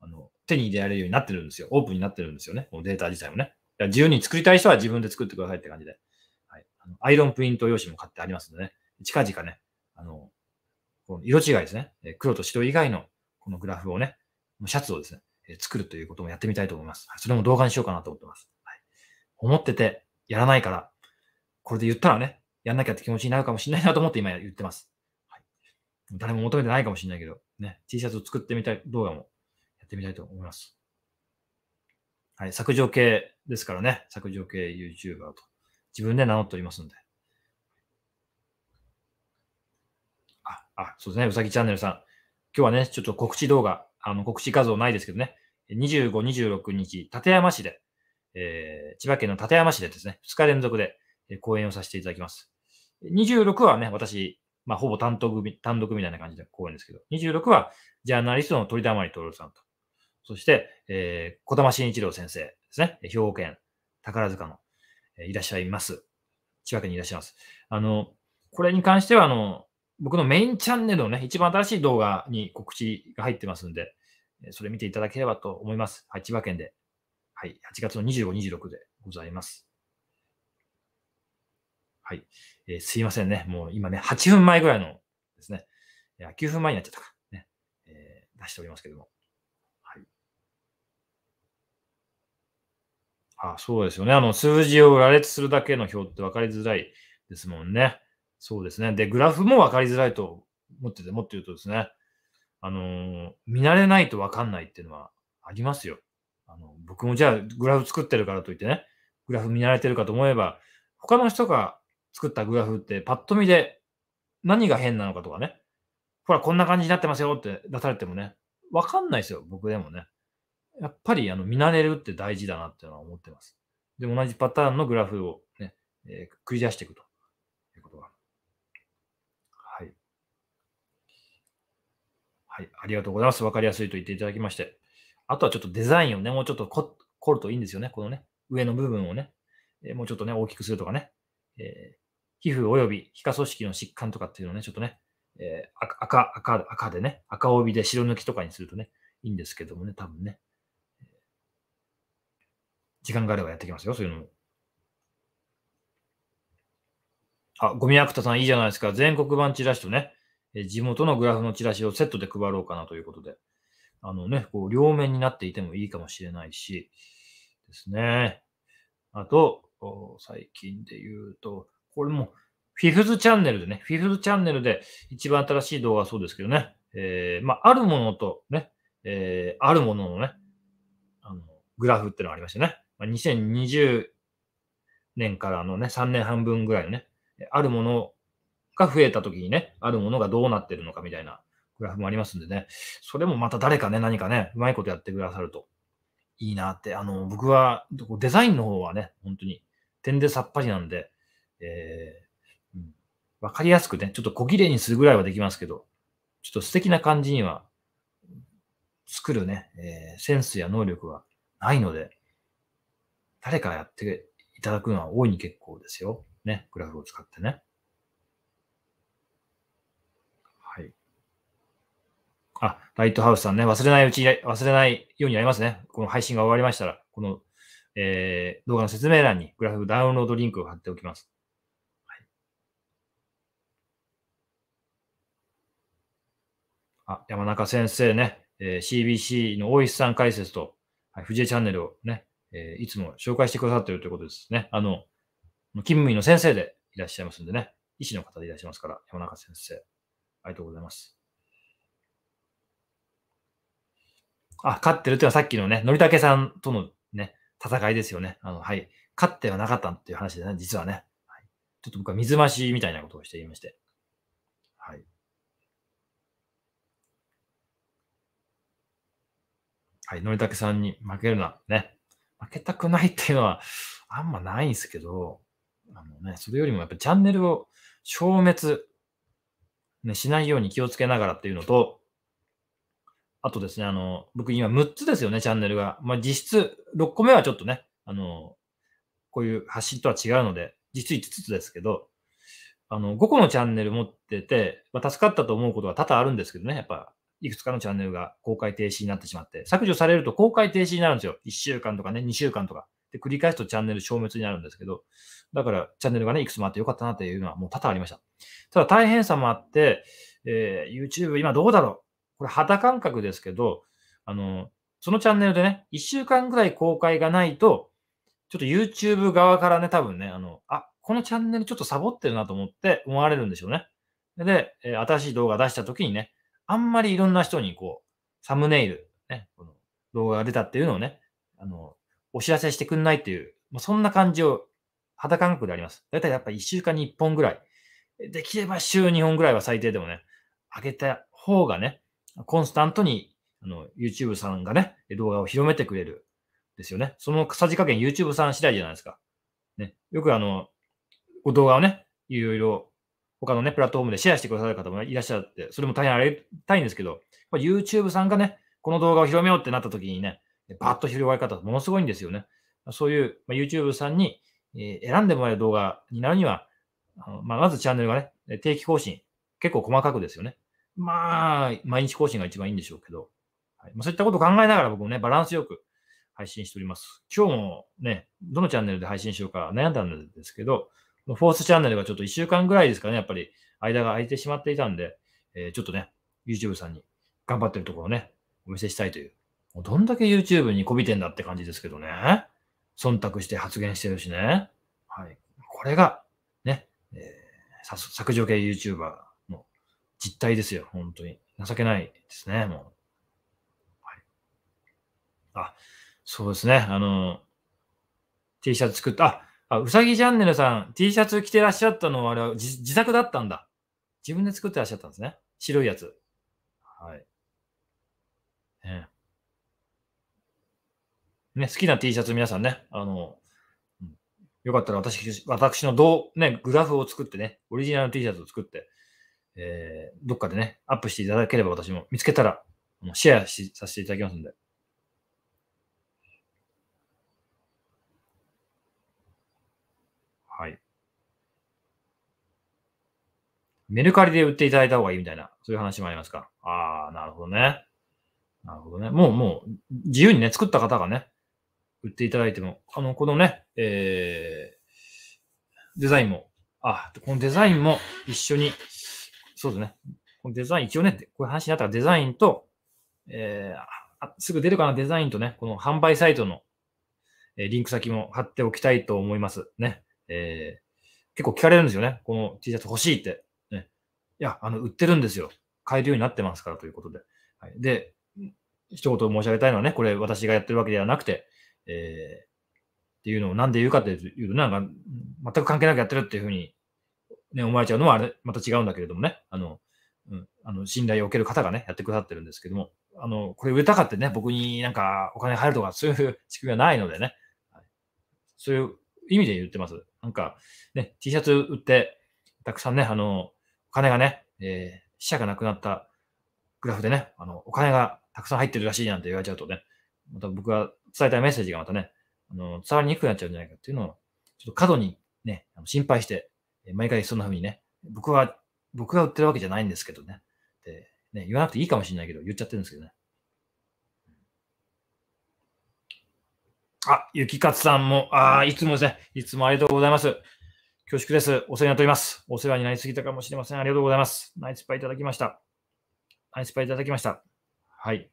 あの、手に入れられるようになってるんですよ。オープンになってるんですよね。このデータ自体もね。自由に作りたい人は自分で作ってくださいって感じで。はい。あのアイロンプリント用紙も買ってありますのでね。近々ね、あの、この色違いですね。黒と白以外のこのグラフをね、シャツをですね、作るということもやってみたいと思います。それも動画にしようかなと思ってます。はい、思っててやらないから、これで言ったらね、やんなきゃって気持ちになるかもしれないなと思って今言ってます。はい、誰も求めてないかもしれないけど、ね、T シャツを作ってみたい動画もやってみたいと思います。はい、削除系ですからね、削除系 YouTuber と自分で名乗っておりますので。あ、あ、そうですね、うさぎチャンネルさん。今日はね、ちょっと告知動画、あの告知画像ないですけどね、25、26日、館山市で、えー、千葉県の館山市でですね、2日連続で講演をさせていただきます。26はね、私、まあ、ほぼ単独単独みたいな感じで講演ですけど、26はジャーナリストの鳥玉徹さんと、そして、えー、小玉慎一郎先生ですね、兵庫県宝塚の、えー、いらっしゃいます。千葉県にいらっしゃいます。あの、これに関しては、あの、僕のメインチャンネルのね、一番新しい動画に告知が入ってますんで、それ見ていただければと思います。はい、千葉県で。はい、8月の25、26でございます。はい。えー、すいませんね。もう今ね、8分前ぐらいのですね。いや、9分前になっちゃったか。ね。えー、出しておりますけども。はい。あ、そうですよね。あの、数字を羅列するだけの表って分かりづらいですもんね。そうですね。で、グラフも分かりづらいと思ってて、もっと言うとですね。あのー、見慣れないと分かんないっていうのはありますよ。あの僕もじゃあグラフ作ってるからといってね、グラフ見慣れてるかと思えば、他の人が作ったグラフってパッと見で何が変なのかとかね。ほら、こんな感じになってますよって出されてもね、わかんないですよ、僕でもね。やっぱりあの見慣れるって大事だなっていうのは思ってます。で、同じパターンのグラフをね、えー、繰り出していくということが。はい。はい、ありがとうございます。わかりやすいと言っていただきまして。あとはちょっとデザインをね、もうちょっと凝るといいんですよね。このね、上の部分をね、えー、もうちょっとね、大きくするとかね。えー皮膚及び皮下組織の疾患とかっていうのをね、ちょっとね、えー、赤、赤、赤でね、赤帯で白抜きとかにするとね、いいんですけどもね、多分ね。時間があればやってきますよ、そういうのも。あ、ゴミアクタさんいいじゃないですか。全国版チラシとね、え地元のグラフのチラシをセットで配ろうかなということで。あのね、こう、両面になっていてもいいかもしれないし、ですね。あと、最近で言うと、これも、フィフズチャンネルでね、フィフズチャンネルで一番新しい動画はそうですけどね、えー、まあ、あるものとね、えー、あるもののね、あの、グラフってのがありましたね。まあ、2020年からのね、3年半分ぐらいのね、あるものが増えた時にね、あるものがどうなってるのかみたいなグラフもありますんでね、それもまた誰かね、何かね、うまいことやってくださるといいなって、あの、僕はデザインの方はね、本当に点でさっぱりなんで、えー、うん、わかりやすくね、ちょっと小切れにするぐらいはできますけど、ちょっと素敵な感じには作るね、えー、センスや能力はないので、誰かやっていただくのは大いに結構ですよ。ね、グラフを使ってね。はい。あ、ライトハウスさんね、忘れないうちに、忘れないようにやりますね。この配信が終わりましたら、この、えー、動画の説明欄にグラフダウンロードリンクを貼っておきます。あ山中先生ね、えー、CBC の大石さん解説と、はい、藤井チャンネルをね、えー、いつも紹介してくださっているということですね。あの、勤務医の先生でいらっしゃいますんでね、医師の方でいらっしゃいますから、山中先生、ありがとうございます。あ、勝ってるっていうのはさっきのね、のりたけさんとのね、戦いですよね。あの、はい。勝ってはなかったっていう話でね、実はね。はい、ちょっと僕は水増しみたいなことをしていまして。はい、のりたけさんに負けるな。ね。負けたくないっていうのはあんまないんですけど、あのね、それよりもやっぱチャンネルを消滅、ね、しないように気をつけながらっていうのと、あとですね、あの、僕今6つですよね、チャンネルが。まあ、実質6個目はちょっとね、あの、こういう発信とは違うので、実質5つですけど、あの、5個のチャンネル持ってて、まあ、助かったと思うことは多々あるんですけどね、やっぱいくつかのチャンネルが公開停止になってしまって、削除されると公開停止になるんですよ。1週間とかね、2週間とか。で、繰り返すとチャンネル消滅になるんですけど、だからチャンネルがね、いくつもあってよかったなというのはもう多々ありました。ただ大変さもあって、えー、YouTube 今どうだろうこれ肌感覚ですけど、あの、そのチャンネルでね、1週間ぐらい公開がないと、ちょっと YouTube 側からね、多分ね、あの、あ、このチャンネルちょっとサボってるなと思って思われるんでしょうね。で、えー、新しい動画出した時にね、あんまりいろんな人にこう、サムネイル、ね、この動画が出たっていうのをね、あの、お知らせしてくんないっていう、まあ、そんな感じを肌感覚であります。だいたいやっぱ1週間に1本ぐらい、できれば週2本ぐらいは最低でもね、上げた方がね、コンスタントにあの YouTube さんがね、動画を広めてくれる。ですよね。そのさじ加減 YouTube さん次第じゃないですか。ね。よくあの、動画をね、いろいろ他のね、プラットフォームでシェアしてくださる方もいらっしゃって、それも大変ありがたいんですけど、YouTube さんがね、この動画を広めようってなった時にね、バッと広がり方ものすごいんですよね。そういう、ま YouTube さんに、え選んでもらえる動画になるには、あのままずチャンネルがね、定期更新、結構細かくですよね。まあ、毎日更新が一番いいんでしょうけど、はいまそういったことを考えながら僕もね、バランスよく配信しております。今日もね、どのチャンネルで配信しようか悩んだんですけど、フォースチャンネルがちょっと1週間ぐらいですかね、やっぱり間が空いてしまっていたんで、えー、ちょっとね、YouTube さんに頑張ってるところをね、お見せしたいという。もうどんだけ YouTube にこびてんだって感じですけどね。忖度して発言してるしね。はい。これが、ね、えー、削除系 YouTuber の実態ですよ。本当に。情けないですね、もう。はい。あ、そうですね。あの、T シャツ作った、あ、あ、うさぎチャンネルさん、T シャツ着てらっしゃったのは、あれは自作だったんだ。自分で作ってらっしゃったんですね。白いやつ。はい。ねね、好きな T シャツ皆さんね、あの、よかったら私、私のどう、ね、グラフを作ってね、オリジナル T シャツを作って、えー、どっかでね、アップしていただければ私も見つけたら、シェアしさせていただきますんで。はい。メルカリで売っていただいた方がいいみたいな、そういう話もありますか。ああ、なるほどね。なるほどね。もう、もう、自由にね、作った方がね、売っていただいても、あの、このね、えー、デザインも、あ、このデザインも一緒に、そうですね。このデザイン、一応ね、こういう話になったらデザインと、えー、すぐ出るかな、デザインとね、この販売サイトの、えリンク先も貼っておきたいと思います。ね。えー、結構聞かれるんですよね。この T シャツ欲しいって。ね、いや、あの、売ってるんですよ。買えるようになってますからということで。はい、で、一言申し上げたいのはね、これ私がやってるわけではなくて、えー、っていうのをなんで言うかっていうと、なんか、全く関係なくやってるっていうふうに、ね、思われちゃうのはあれ、また違うんだけれどもね、あの、うん、あの信頼を受ける方がね、やってくださってるんですけども、あの、これ売れたかってね、僕になんかお金入るとかそういう *laughs* 仕組みはないのでね、はい、そういう意味で言ってます。なんか、ね、T シャツ売って、たくさんね、あの、お金がね、えー、死者がなくなったグラフでね、あの、お金がたくさん入ってるらしいなんて言われちゃうとね、また僕が伝えたいメッセージがまたね、あの、伝わりにくくなっちゃうんじゃないかっていうのを、ちょっと過度にね、あの心配して、毎回そんな風にね、僕は、僕が売ってるわけじゃないんですけどね、ってね、言わなくていいかもしれないけど、言っちゃってるんですけどね。あ、ゆきかつさんも、ああ、いつもですね、いつもありがとうございます。恐縮です。お世話になっております。お世話になりすぎたかもしれません。ありがとうございます。ナイスパイいただきました。ナイスパイいただきました。はい。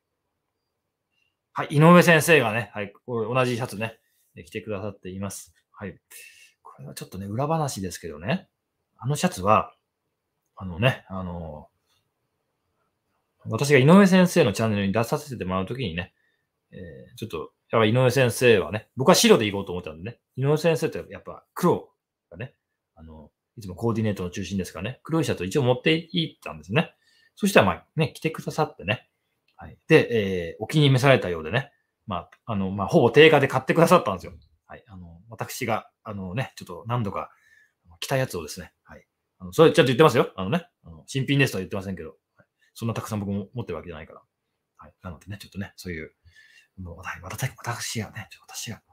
はい、井上先生がね、はい、同じシャツね、来てくださっています。はい。これはちょっとね、裏話ですけどね、あのシャツは、あのね、あの、私が井上先生のチャンネルに出させてもらうときにね、えー、ちょっとだから井上先生はね、僕は白で行こうと思ったんでね、井上先生ってやっぱ黒がね、あの、いつもコーディネートの中心ですからね、黒いシャツを一応持っていったんですね。そしたらまあね、着てくださってね、はい、で、えー、お気に召されたようでね、まあ、あの、まあ、ほぼ定価で買ってくださったんですよ。はい、あの、私が、あのね、ちょっと何度か着たやつをですね、はい、あのそれちゃんと言ってますよ。あのね、あの新品ですとは言ってませんけど、はい、そんなたくさん僕も持ってるわけじゃないから。はい、なのでね、ちょっとね、そういう、もう私、私、私がね、私が、はい、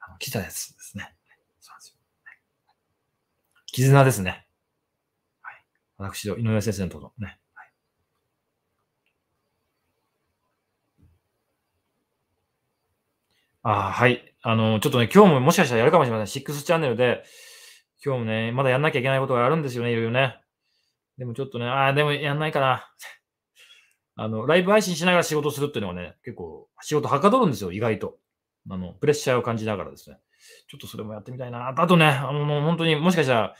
あの、来たやつですね。そうなんですよ、絆ですね。はい。私と井上先生とのね、ああ、はい。あの、ちょっとね、今日ももしかしたらやるかもしれません。6チャンネルで、今日もね、まだやんなきゃいけないことがあるんですよね、いろいろね。でもちょっとね、ああ、でもやんないかな。あの、ライブ配信しながら仕事するっていうのはね、結構仕事はかどるんですよ、意外と。あの、プレッシャーを感じながらですね。ちょっとそれもやってみたいな。あとね、あの、本当にもしかしたら、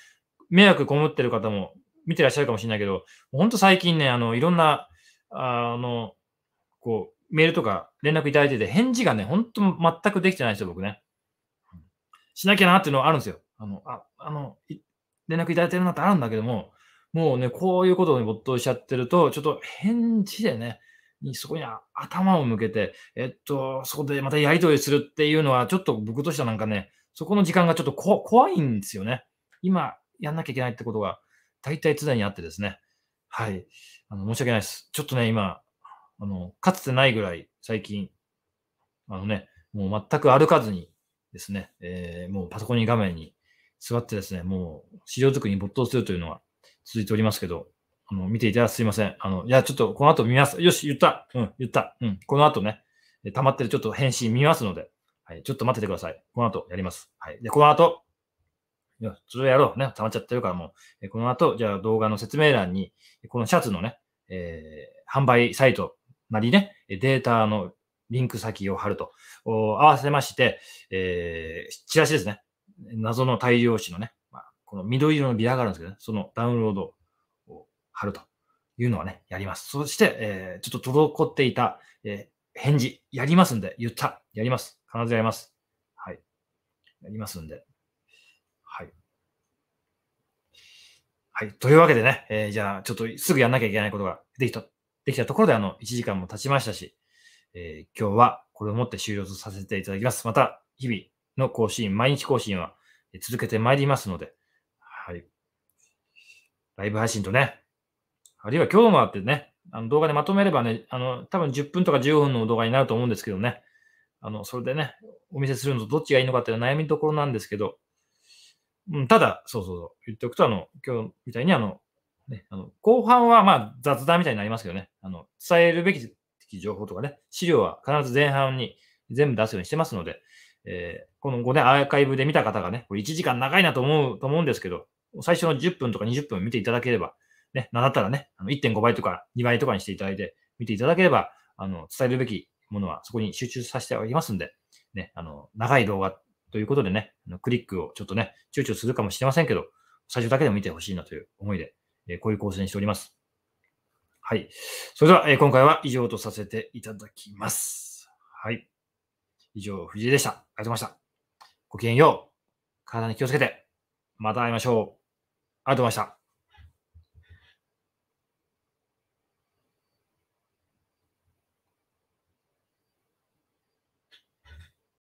迷惑こむってる方も見てらっしゃるかもしれないけど、本当最近ね、あの、いろんな、あの、こう、メールとか連絡いただいてて、返事がね、本当全くできてないんですよ、僕ね。しなきゃなっていうのはあるんですよ。あの、あ、あの、連絡いただいてるなってあるんだけども、もうね、こういうことに没頭しちゃってると、ちょっと返事でね、そこに頭を向けて、えっと、そこでまたやり取りするっていうのは、ちょっと僕としてはなんかね、そこの時間がちょっと怖いんですよね。今、やんなきゃいけないってことが、大体常にあってですね。はい。あの申し訳ないです。ちょっとね、今、あの、かつてないぐらい、最近、あのね、もう全く歩かずにですね、えー、もうパソコンに画面に座ってですね、もう資料作りに没頭するというのは、続いておりますけど、あの、見ていたらすいません。あの、いや、ちょっとこの後見ます。よし、言った。うん、言った。うん、この後ね、溜まってるちょっと返信見ますので、はい、ちょっと待っててください。この後やります。はい。で、この後、いや、それやろう。ね、溜まっちゃってるからもう、えこの後、じゃあ動画の説明欄に、このシャツのね、えー、販売サイトなりね、データのリンク先を貼ると、合わせまして、えー、チラシですね。謎の大量紙のね、この緑色のビラがあるんですけど、ね、そのダウンロードを貼るというのはね、やります。そして、えー、ちょっと滞っていた、えー、返事、やりますんで、言った、やります。必ずやります。はい。やりますんで。はい。はい。というわけでね、えー、じゃあ、ちょっとすぐやんなきゃいけないことができた、できたところで、あの、1時間も経ちましたし、えー、今日はこれをもって終了させていただきます。また、日々の更新、毎日更新は続けてまいりますので、はい。ライブ配信とね、あるいは今日もあってね、あの動画でまとめればね、あの、多分10分とか15分の動画になると思うんですけどね、あの、それでね、お見せするのとどっちがいいのかっていうのは悩みどころなんですけど、うん、ただ、そうそうそう、言っておくと、あの、今日みたいに、あの、ね、あの後半はまあ雑談みたいになりますけどね、あの伝えるべき情報とかね、資料は必ず前半に全部出すようにしてますので、えー、この5年アーカイブで見た方がね、これ1時間長いなと思うと思うんですけど、最初の10分とか20分見ていただければ、ね、なんだったらね、1.5倍とか2倍とかにしていただいて、見ていただければ、あの、伝えるべきものはそこに集中させておりますんで、ね、あの、長い動画ということでね、クリックをちょっとね、躊躇するかもしれませんけど、最初だけでも見てほしいなという思いで、えー、こういう構成にしております。はい。それでは、えー、今回は以上とさせていただきます。はい。以上、藤井でした。ありがとうございました。ごきげんよう。体に気をつけて、また会いましょう。ありがとうございました。